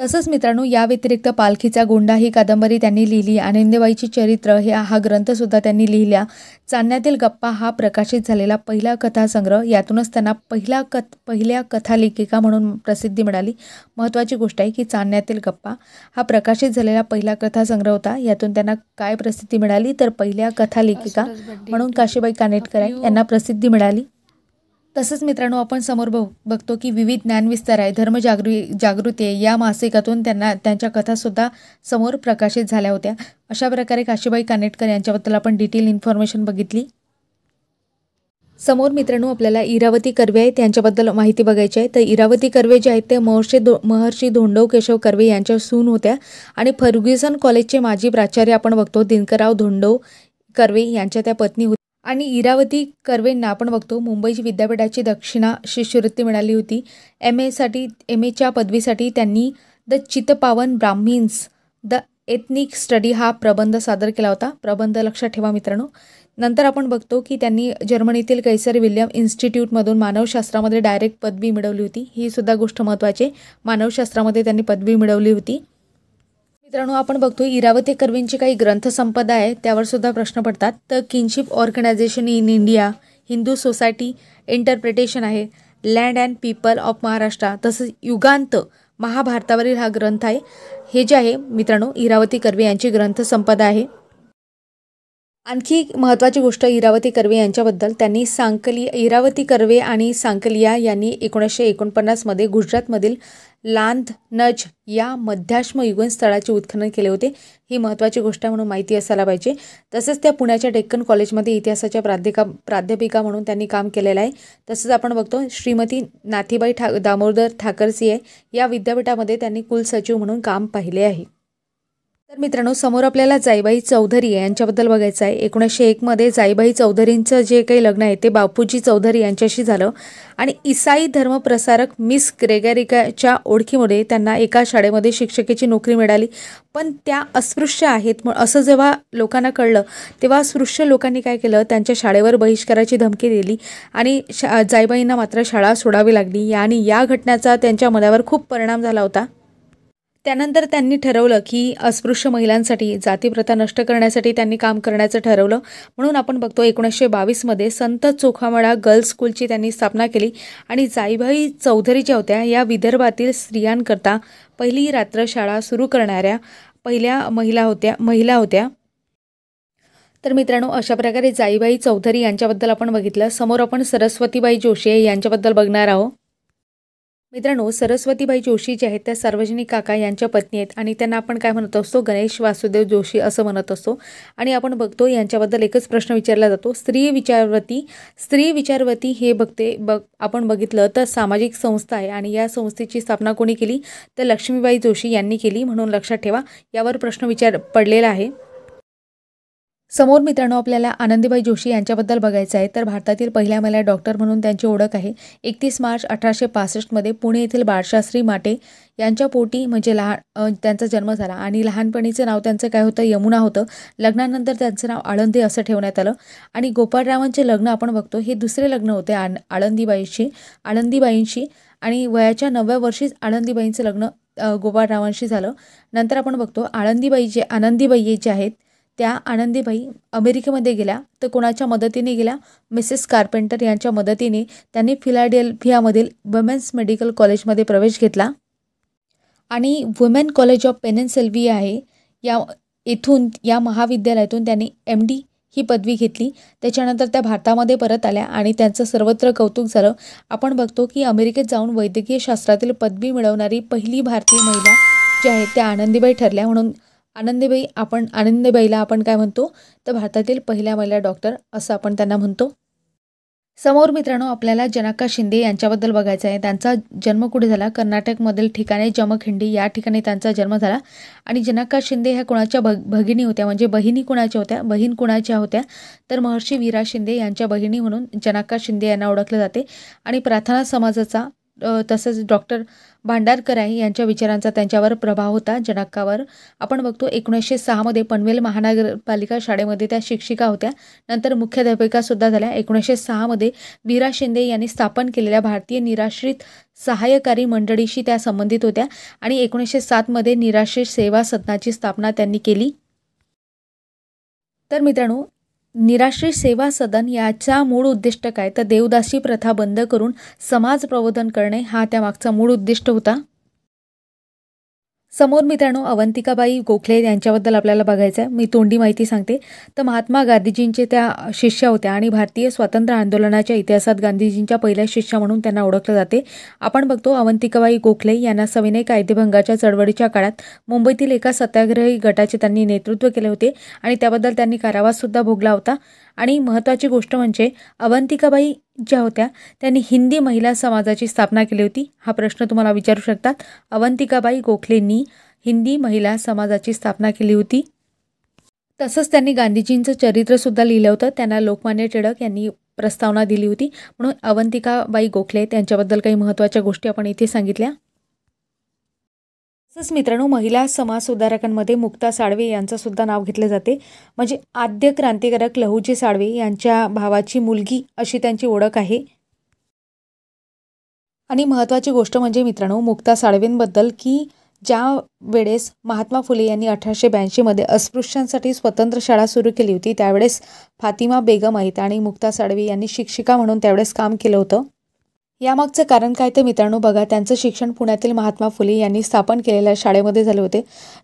तसंच मित्रांनो या व्यतिरिक्त पालखीचा गोंडा ही कादंबरी त्यांनी लिहिली आनंदीबाईची चरित्र हे हा ग्रंथसुद्धा त्यांनी लिहिल्या चांदण्यातील गप्पा हा प्रकाशित झालेला पहिला कथासंग्रह यातूनच त्यांना पहिला कथ पहिल्या कथालेखिका म्हणून प्रसिद्धी मिळाली महत्त्वाची गोष्ट आहे की चांदण्यातील गप्पा हा प्रकाशित झालेला पहिला कथासंग्रह होता यातून त्यांना काय प्रसिद्धी मिळाली तर पहिल्या कथालेखिका म्हणून काशीबाई कानेटकर यांना प्रसिद्धी मिळाली तसंच मित्रांनो आपण समोर बघ बघतो की विविध ज्ञानविस्तार आहे धर्मजागृती जागृती आहे या मासिकातून त्यांना त्यांच्या कथासुद्धा समोर प्रकाशित झाल्या होत्या अशा प्रकारे काशीबाई कानेटकर यांच्याबद्दल आपण डिटेल इन्फॉर्मेशन बघितली समोर मित्रांनो आपल्याला इरावती कर्वे आहेत यांच्याबद्दल माहिती बघायची आहे तर इरावती कर्वे जे आहेत ते महर्षी दो महर्षी धोंडव केशव कर्वे यांच्या सून होत्या आणि फर्ग्युसन कॉलेजचे माजी प्राचार्य आपण बघतो दिनकरराव धोंडव कर्वे यांच्या त्या पत्नी आणि इरावती कर्वेंना आपण बघतो मुंबईची विद्यापीठाची दक्षिणा शिष्यवृत्ती मिळाली होती एम एसाठी एम एच्या पदवीसाठी त्यांनी the Chitpavan Brahmins the ethnic study हा प्रबंध सादर केला होता प्रबंध लक्षात ठेवा मित्रांनो नंतर आपण बघतो की त्यांनी जर्मनीतील कैसर विल्यम इन्स्टिट्यूटमधून मानवशास्त्रामध्ये डायरेक्ट पदवी मिळवली होती ही सुद्धा गोष्ट महत्त्वाची मानवशास्त्रामध्ये त्यांनी पदवी मिळवली होती मित्रांनो आपण बघतो इरावती कर्वेंची काही ग्रंथसंपदा आहे त्यावर सुद्धा प्रश्न पडतात तर kinship organisation in India Hindu society interpretation आहे land and people of Maharashtra तसंच युगांत महाभारतावरील हा ग्रंथ आहे हे जे आहे मित्रांनो इरावती कर्वे यांची ग्रंथसंपदा आहे आणखी एक महत्त्वाची गोष्ट इरावती कर्वे यांच्याबद्दल त्यांनी सांकली इरावती कर्वे आणि सांकलिया यांनी एकोणीसशे एकोणपन्नासमध्ये गुजरातमधील लांध नज या मध्याश्म युगन स्थळाचे उत्खनन केले होते ही महत्त्वाची गोष्ट म्हणून माहिती असायला पाहिजे तसंच त्या पुण्याच्या डेक्कन कॉलेजमध्ये इतिहासाच्या प्राध्यापिका प्राध्यापिका म्हणून त्यांनी काम केलेलं आहे तसंच आपण बघतो श्रीमती नाथीबाई ठा दामोदर ठाकरसी आहे या विद्यापीठामध्ये त्यांनी कुलसचिव म्हणून काम पाहिले आहे तर मित्रांनो समोर आपल्याला जाईबाई चौधरी यांच्याबद्दल बघायचं आहे एकोणीसशे एकमध्ये जाईबाई चौधरींचं जे काही लग्न आहे ते बापूजी चौधरी यांच्याशी झालं आणि इसाई धर्मप्रसारक मिस ग्रेगॅरिकाच्या ओळखीमुळे त्यांना एका शाळेमध्ये शिक्षकेची नोकरी मिळाली पण त्या अस्पृश्य आहेत मग असं जेव्हा लोकांना कळलं तेव्हा अस्पृश्य लोकांनी काय केलं त्यांच्या शाळेवर बहिष्काराची धमकी दिली आणि शा जाईबाईंना मात्र शाळा सोडावी लागली आणि या घटनेचा त्यांच्या मनावर खूप परिणाम झाला होता त्यानंतर त्यांनी ठरवलं की अस्पृश्य महिलांसाठी जातीप्रथा नष्ट करण्यासाठी त्यांनी काम करण्याचं ठरवलं म्हणून आपण बघतो एकोणीसशे बावीसमध्ये संत चोखामळा गर्ल्स स्कूलची त्यांनी स्थापना केली आणि जाईबाई चौधरी ज्या होत्या या विदर्भातील स्त्रियांकरता पहिली रात्र शाळा सुरू करणाऱ्या पहिल्या महिला होत्या महिला होत्या तर मित्रांनो अशा प्रकारे जाईबाई चौधरी यांच्याबद्दल आपण बघितलं समोर आपण सरस्वतीबाई जोशी यांच्याबद्दल बघणार आहोत मित्रांनो सरस्वतीबाई जोशी ज्या आहेत त्या सार्वजनिक काका यांच्या पत्नी आहेत आणि त्यांना आपण काय म्हणत असतो गणेश वासुदेव जोशी असं म्हणत असतो आणि आपण बघतो यांच्याबद्दल एकच प्रश्न विचारला जातो स्त्री विचारवती स्त्री विचारवती हे बघते बग आपण बघितलं तर सामाजिक संस्था आहे आणि या संस्थेची स्थापना कोणी केली तर लक्ष्मीबाई जोशी यांनी केली म्हणून लक्षात ठेवा यावर प्रश्न विचार पडलेला आहे समोर मित्रांनो आपल्याला आनंदीबाई जोशी यांच्याबद्दल बघायचं आहे तर भारतातील पहिल्या महिला डॉक्टर म्हणून त्यांची ओळख आहे एकतीस मार्च अठराशे पासष्टमध्ये पुणे येथील बाळशास्त्री माटे यांच्या पोटी म्हणजे लहान त्यांचा जन्म झाला आणि लहानपणीचं नाव त्यांचं काय होतं यमुना होतं लग्नानंतर त्यांचं नाव आळंदी असं ठेवण्यात आलं आणि गोपाळरावांचे लग्न आपण बघतो हे दुसरे लग्न होते आण आळंदीबाईंशी आळंदीबाईंशी आणि वयाच्या नवव्या वर्षीच आळंदीबाईंचं लग्न गोपाळरावांशी झालं नंतर आपण बघतो आळंदीबाई जे आनंदीबाई जे आहेत त्या आनंदीबाई अमेरिकेमध्ये गेल्या तर कोणाच्या मदतीने गेल्या मिसेस कार्पेंटर यांच्या मदतीने त्यांनी फिलाडेल्फियामधील वुमेन्स मेडिकल कॉलेजमध्ये प्रवेश घेतला आणि वुमेन कॉलेज ऑफ पेनेन्सेल्वी आहे या येथून या महाविद्यालयातून त्यांनी एम डी ही पदवी घेतली त्याच्यानंतर त्या भारतामध्ये परत आल्या आणि त्यांचं सर्वत्र कौतुक झालं आपण बघतो की अमेरिकेत जाऊन वैद्यकीय शास्त्रातील पदवी मिळवणारी पहिली भारतीय महिला जी आहेत त्या आनंदीबाई ठरल्या म्हणून आनंदीबाई आपण आनंदीबाईला आपण काय म्हणतो तर भारतातील पहिल्या महिला डॉक्टर असं आपण त्यांना म्हणतो समोर मित्रांनो आपल्याला जनाका शिंदे यांच्याबद्दल बघायचं आहे त्यांचा जन्म कुठे झाला कर्नाटकमधील ठिकाणे जमखिंडी या ठिकाणी त्यांचा जन्म झाला आणि जनाका शिंदे ह्या कुणाच्या भग भगिनी होत्या म्हणजे बहिणी कुणाच्या होत्या बहीण कुणाच्या होत्या तर महर्षी वीरा शिंदे यांच्या बहिणी म्हणून जनाका शिंदे यांना ओळखलं जाते आणि प्रार्थना समाजाचा तसंच डॉक्टर भांडारकर आहे यांच्या विचारांचा त्यांच्यावर प्रभाव होता जनाक्कावर आपण बघतो एकोणीसशे सहामध्ये पनवेल महानगरपालिका शाळेमध्ये त्या शिक्षिका होत्या नंतर मुख्याध्यापिकासुद्धा झाल्या एकोणीसशे सहामध्ये वीरा शिंदे यांनी स्थापन केलेल्या भारतीय निराश्रित सहाय्यकारी मंडळीशी त्या संबंधित होत्या आणि एकोणीसशे सातमध्ये निराश्रित सेवा सदनाची स्थापना त्यांनी केली तर मित्रांनो निराश्री सेवा सदन याचा मूळ उद्दिष्ट काय तर देवदासी प्रथा बंद करून समाज प्रबोधन करणे हा त्यामागचा मूळ उद्दिष्ट होता समोर मित्रांनो अवंतिकाबाई गोखले यांच्याबद्दल आपल्याला बघायचं आहे मी तोंडी माहिती सांगते तर महात्मा गांधीजींचे त्या शिष्य होत्या आणि भारतीय स्वातंत्र्य आंदोलनाच्या इतिहासात गांधीजींच्या पहिल्या शिष्या म्हणून त्यांना ओळखलं जाते आपण बघतो अवंतिकाबाई गोखले यांना सविनय कायदेभंगाच्या चळवळीच्या काळात मुंबईतील एका सत्याग्रही गटाचे त्यांनी नेतृत्व केले होते आणि त्याबद्दल त्यांनी कारावाससुद्धा भोगला होता आणि महत्त्वाची गोष्ट म्हणजे अवंतिकाबाई ज्या होत्या त्यांनी हिंदी महिला समाजाची स्थापना केली होती हा प्रश्न तुम्हाला विचारू शकतात अवंतिकाबाई गोखलेंनी हिंदी महिला समाजाची स्थापना केली होती तसंच त्यांनी गांधीजींचं चरित्रसुद्धा लिहिलं होतं त्यांना लोकमान्य टिळक यांनी प्रस्तावना दिली होती म्हणून अवंतिकाबाई गोखले त्यांच्याबद्दल काही महत्त्वाच्या गोष्टी आपण इथे सांगितल्या तसंच मित्रांनो महिला समाजसुधारकांमध्ये मुक्ता साळवे यांचं सुद्धा नाव घेतलं जाते म्हणजे आद्य क्रांतिकारक लहूजी साळवे यांच्या भावाची मुलगी अशी त्यांची ओळख आहे आणि महत्त्वाची गोष्ट म्हणजे मित्रांनो मुक्ता साळवेंबद्दल की ज्या वेळेस महात्मा फुले यांनी अठराशे ब्याऐंशीमध्ये अस्पृश्यांसाठी स्वतंत्र शाळा सुरू केली होती त्यावेळेस फातिमा बेगम आहेत आणि मुक्ता साळवे यांनी शिक्षिका म्हणून त्यावेळेस काम केलं होतं यामागचं कारण काय ते मित्रांनो बघा त्यांचं शिक्षण पुण्यातील महात्मा फुले यांनी स्थापन केलेल्या शाळेमध्ये झाले होते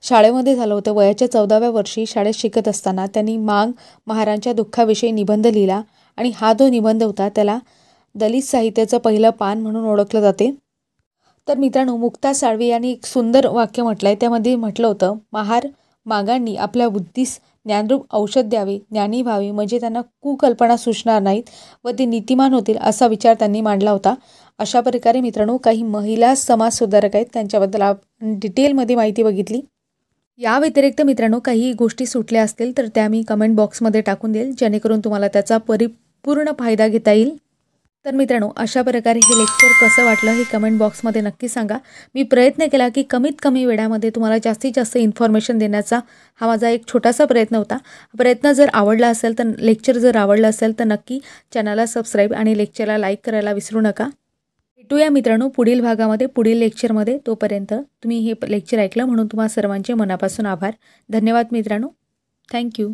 शाळेमध्ये झालं होतं वयाच्या चौदाव्या वर्षी शाळेत शिकत असताना त्यांनी मांग महारांच्या दुःखाविषयी निबंध लिहिला आणि हा जो निबंध होता त्याला दलित साहित्याचं पहिलं पान म्हणून ओळखलं जाते तर मित्रांनो मुक्ता साळवी यांनी एक सुंदर वाक्य म्हटलं आहे त्यामध्ये म्हटलं होतं महार मागांनी आपल्या बुद्धीस ज्ञानरूप औषध द्यावे ज्ञानी व्हावी म्हणजे त्यांना कुकल्पना सुचणार नाहीत व ते नीतिमान होतील असा विचार त्यांनी मांडला होता अशा प्रकारे मित्रांनो काही महिला समाजसुधारक आहेत त्यांच्याबद्दल आपण डिटेलमध्ये माहिती बघितली या व्यतिरिक्त मित्रांनो काही गोष्टी सुटल्या असतील तर त्या मी कमेंट बॉक्समध्ये टाकून देईल जेणेकरून तुम्हाला त्याचा परिपूर्ण फायदा घेता येईल तर मित्रांनो अशा प्रकारे हे लेक्चर कसं वाटलं हे कमेंट बॉक्समध्ये नक्की सांगा मी प्रयत्न केला की कमीत कमी वेळामध्ये तुम्हाला जास्तीत जास्त इन्फॉर्मेशन देण्याचा हा माझा एक छोटासा प्रयत्न होता प्रयत्न जर आवडला असेल तर लेक्चर जर आवडलं असेल तर नक्की चॅनलला सबस्क्राईब आणि लेक्चरला लाईक करायला विसरू नका भेटूया मित्रांनो पुढील भागामध्ये पुढील लेक्चरमध्ये तोपर्यंत तुम्ही हे लेक्चर ऐकलं म्हणून तुम्हाला सर्वांचे मनापासून आभार धन्यवाद मित्रांनो थँक्यू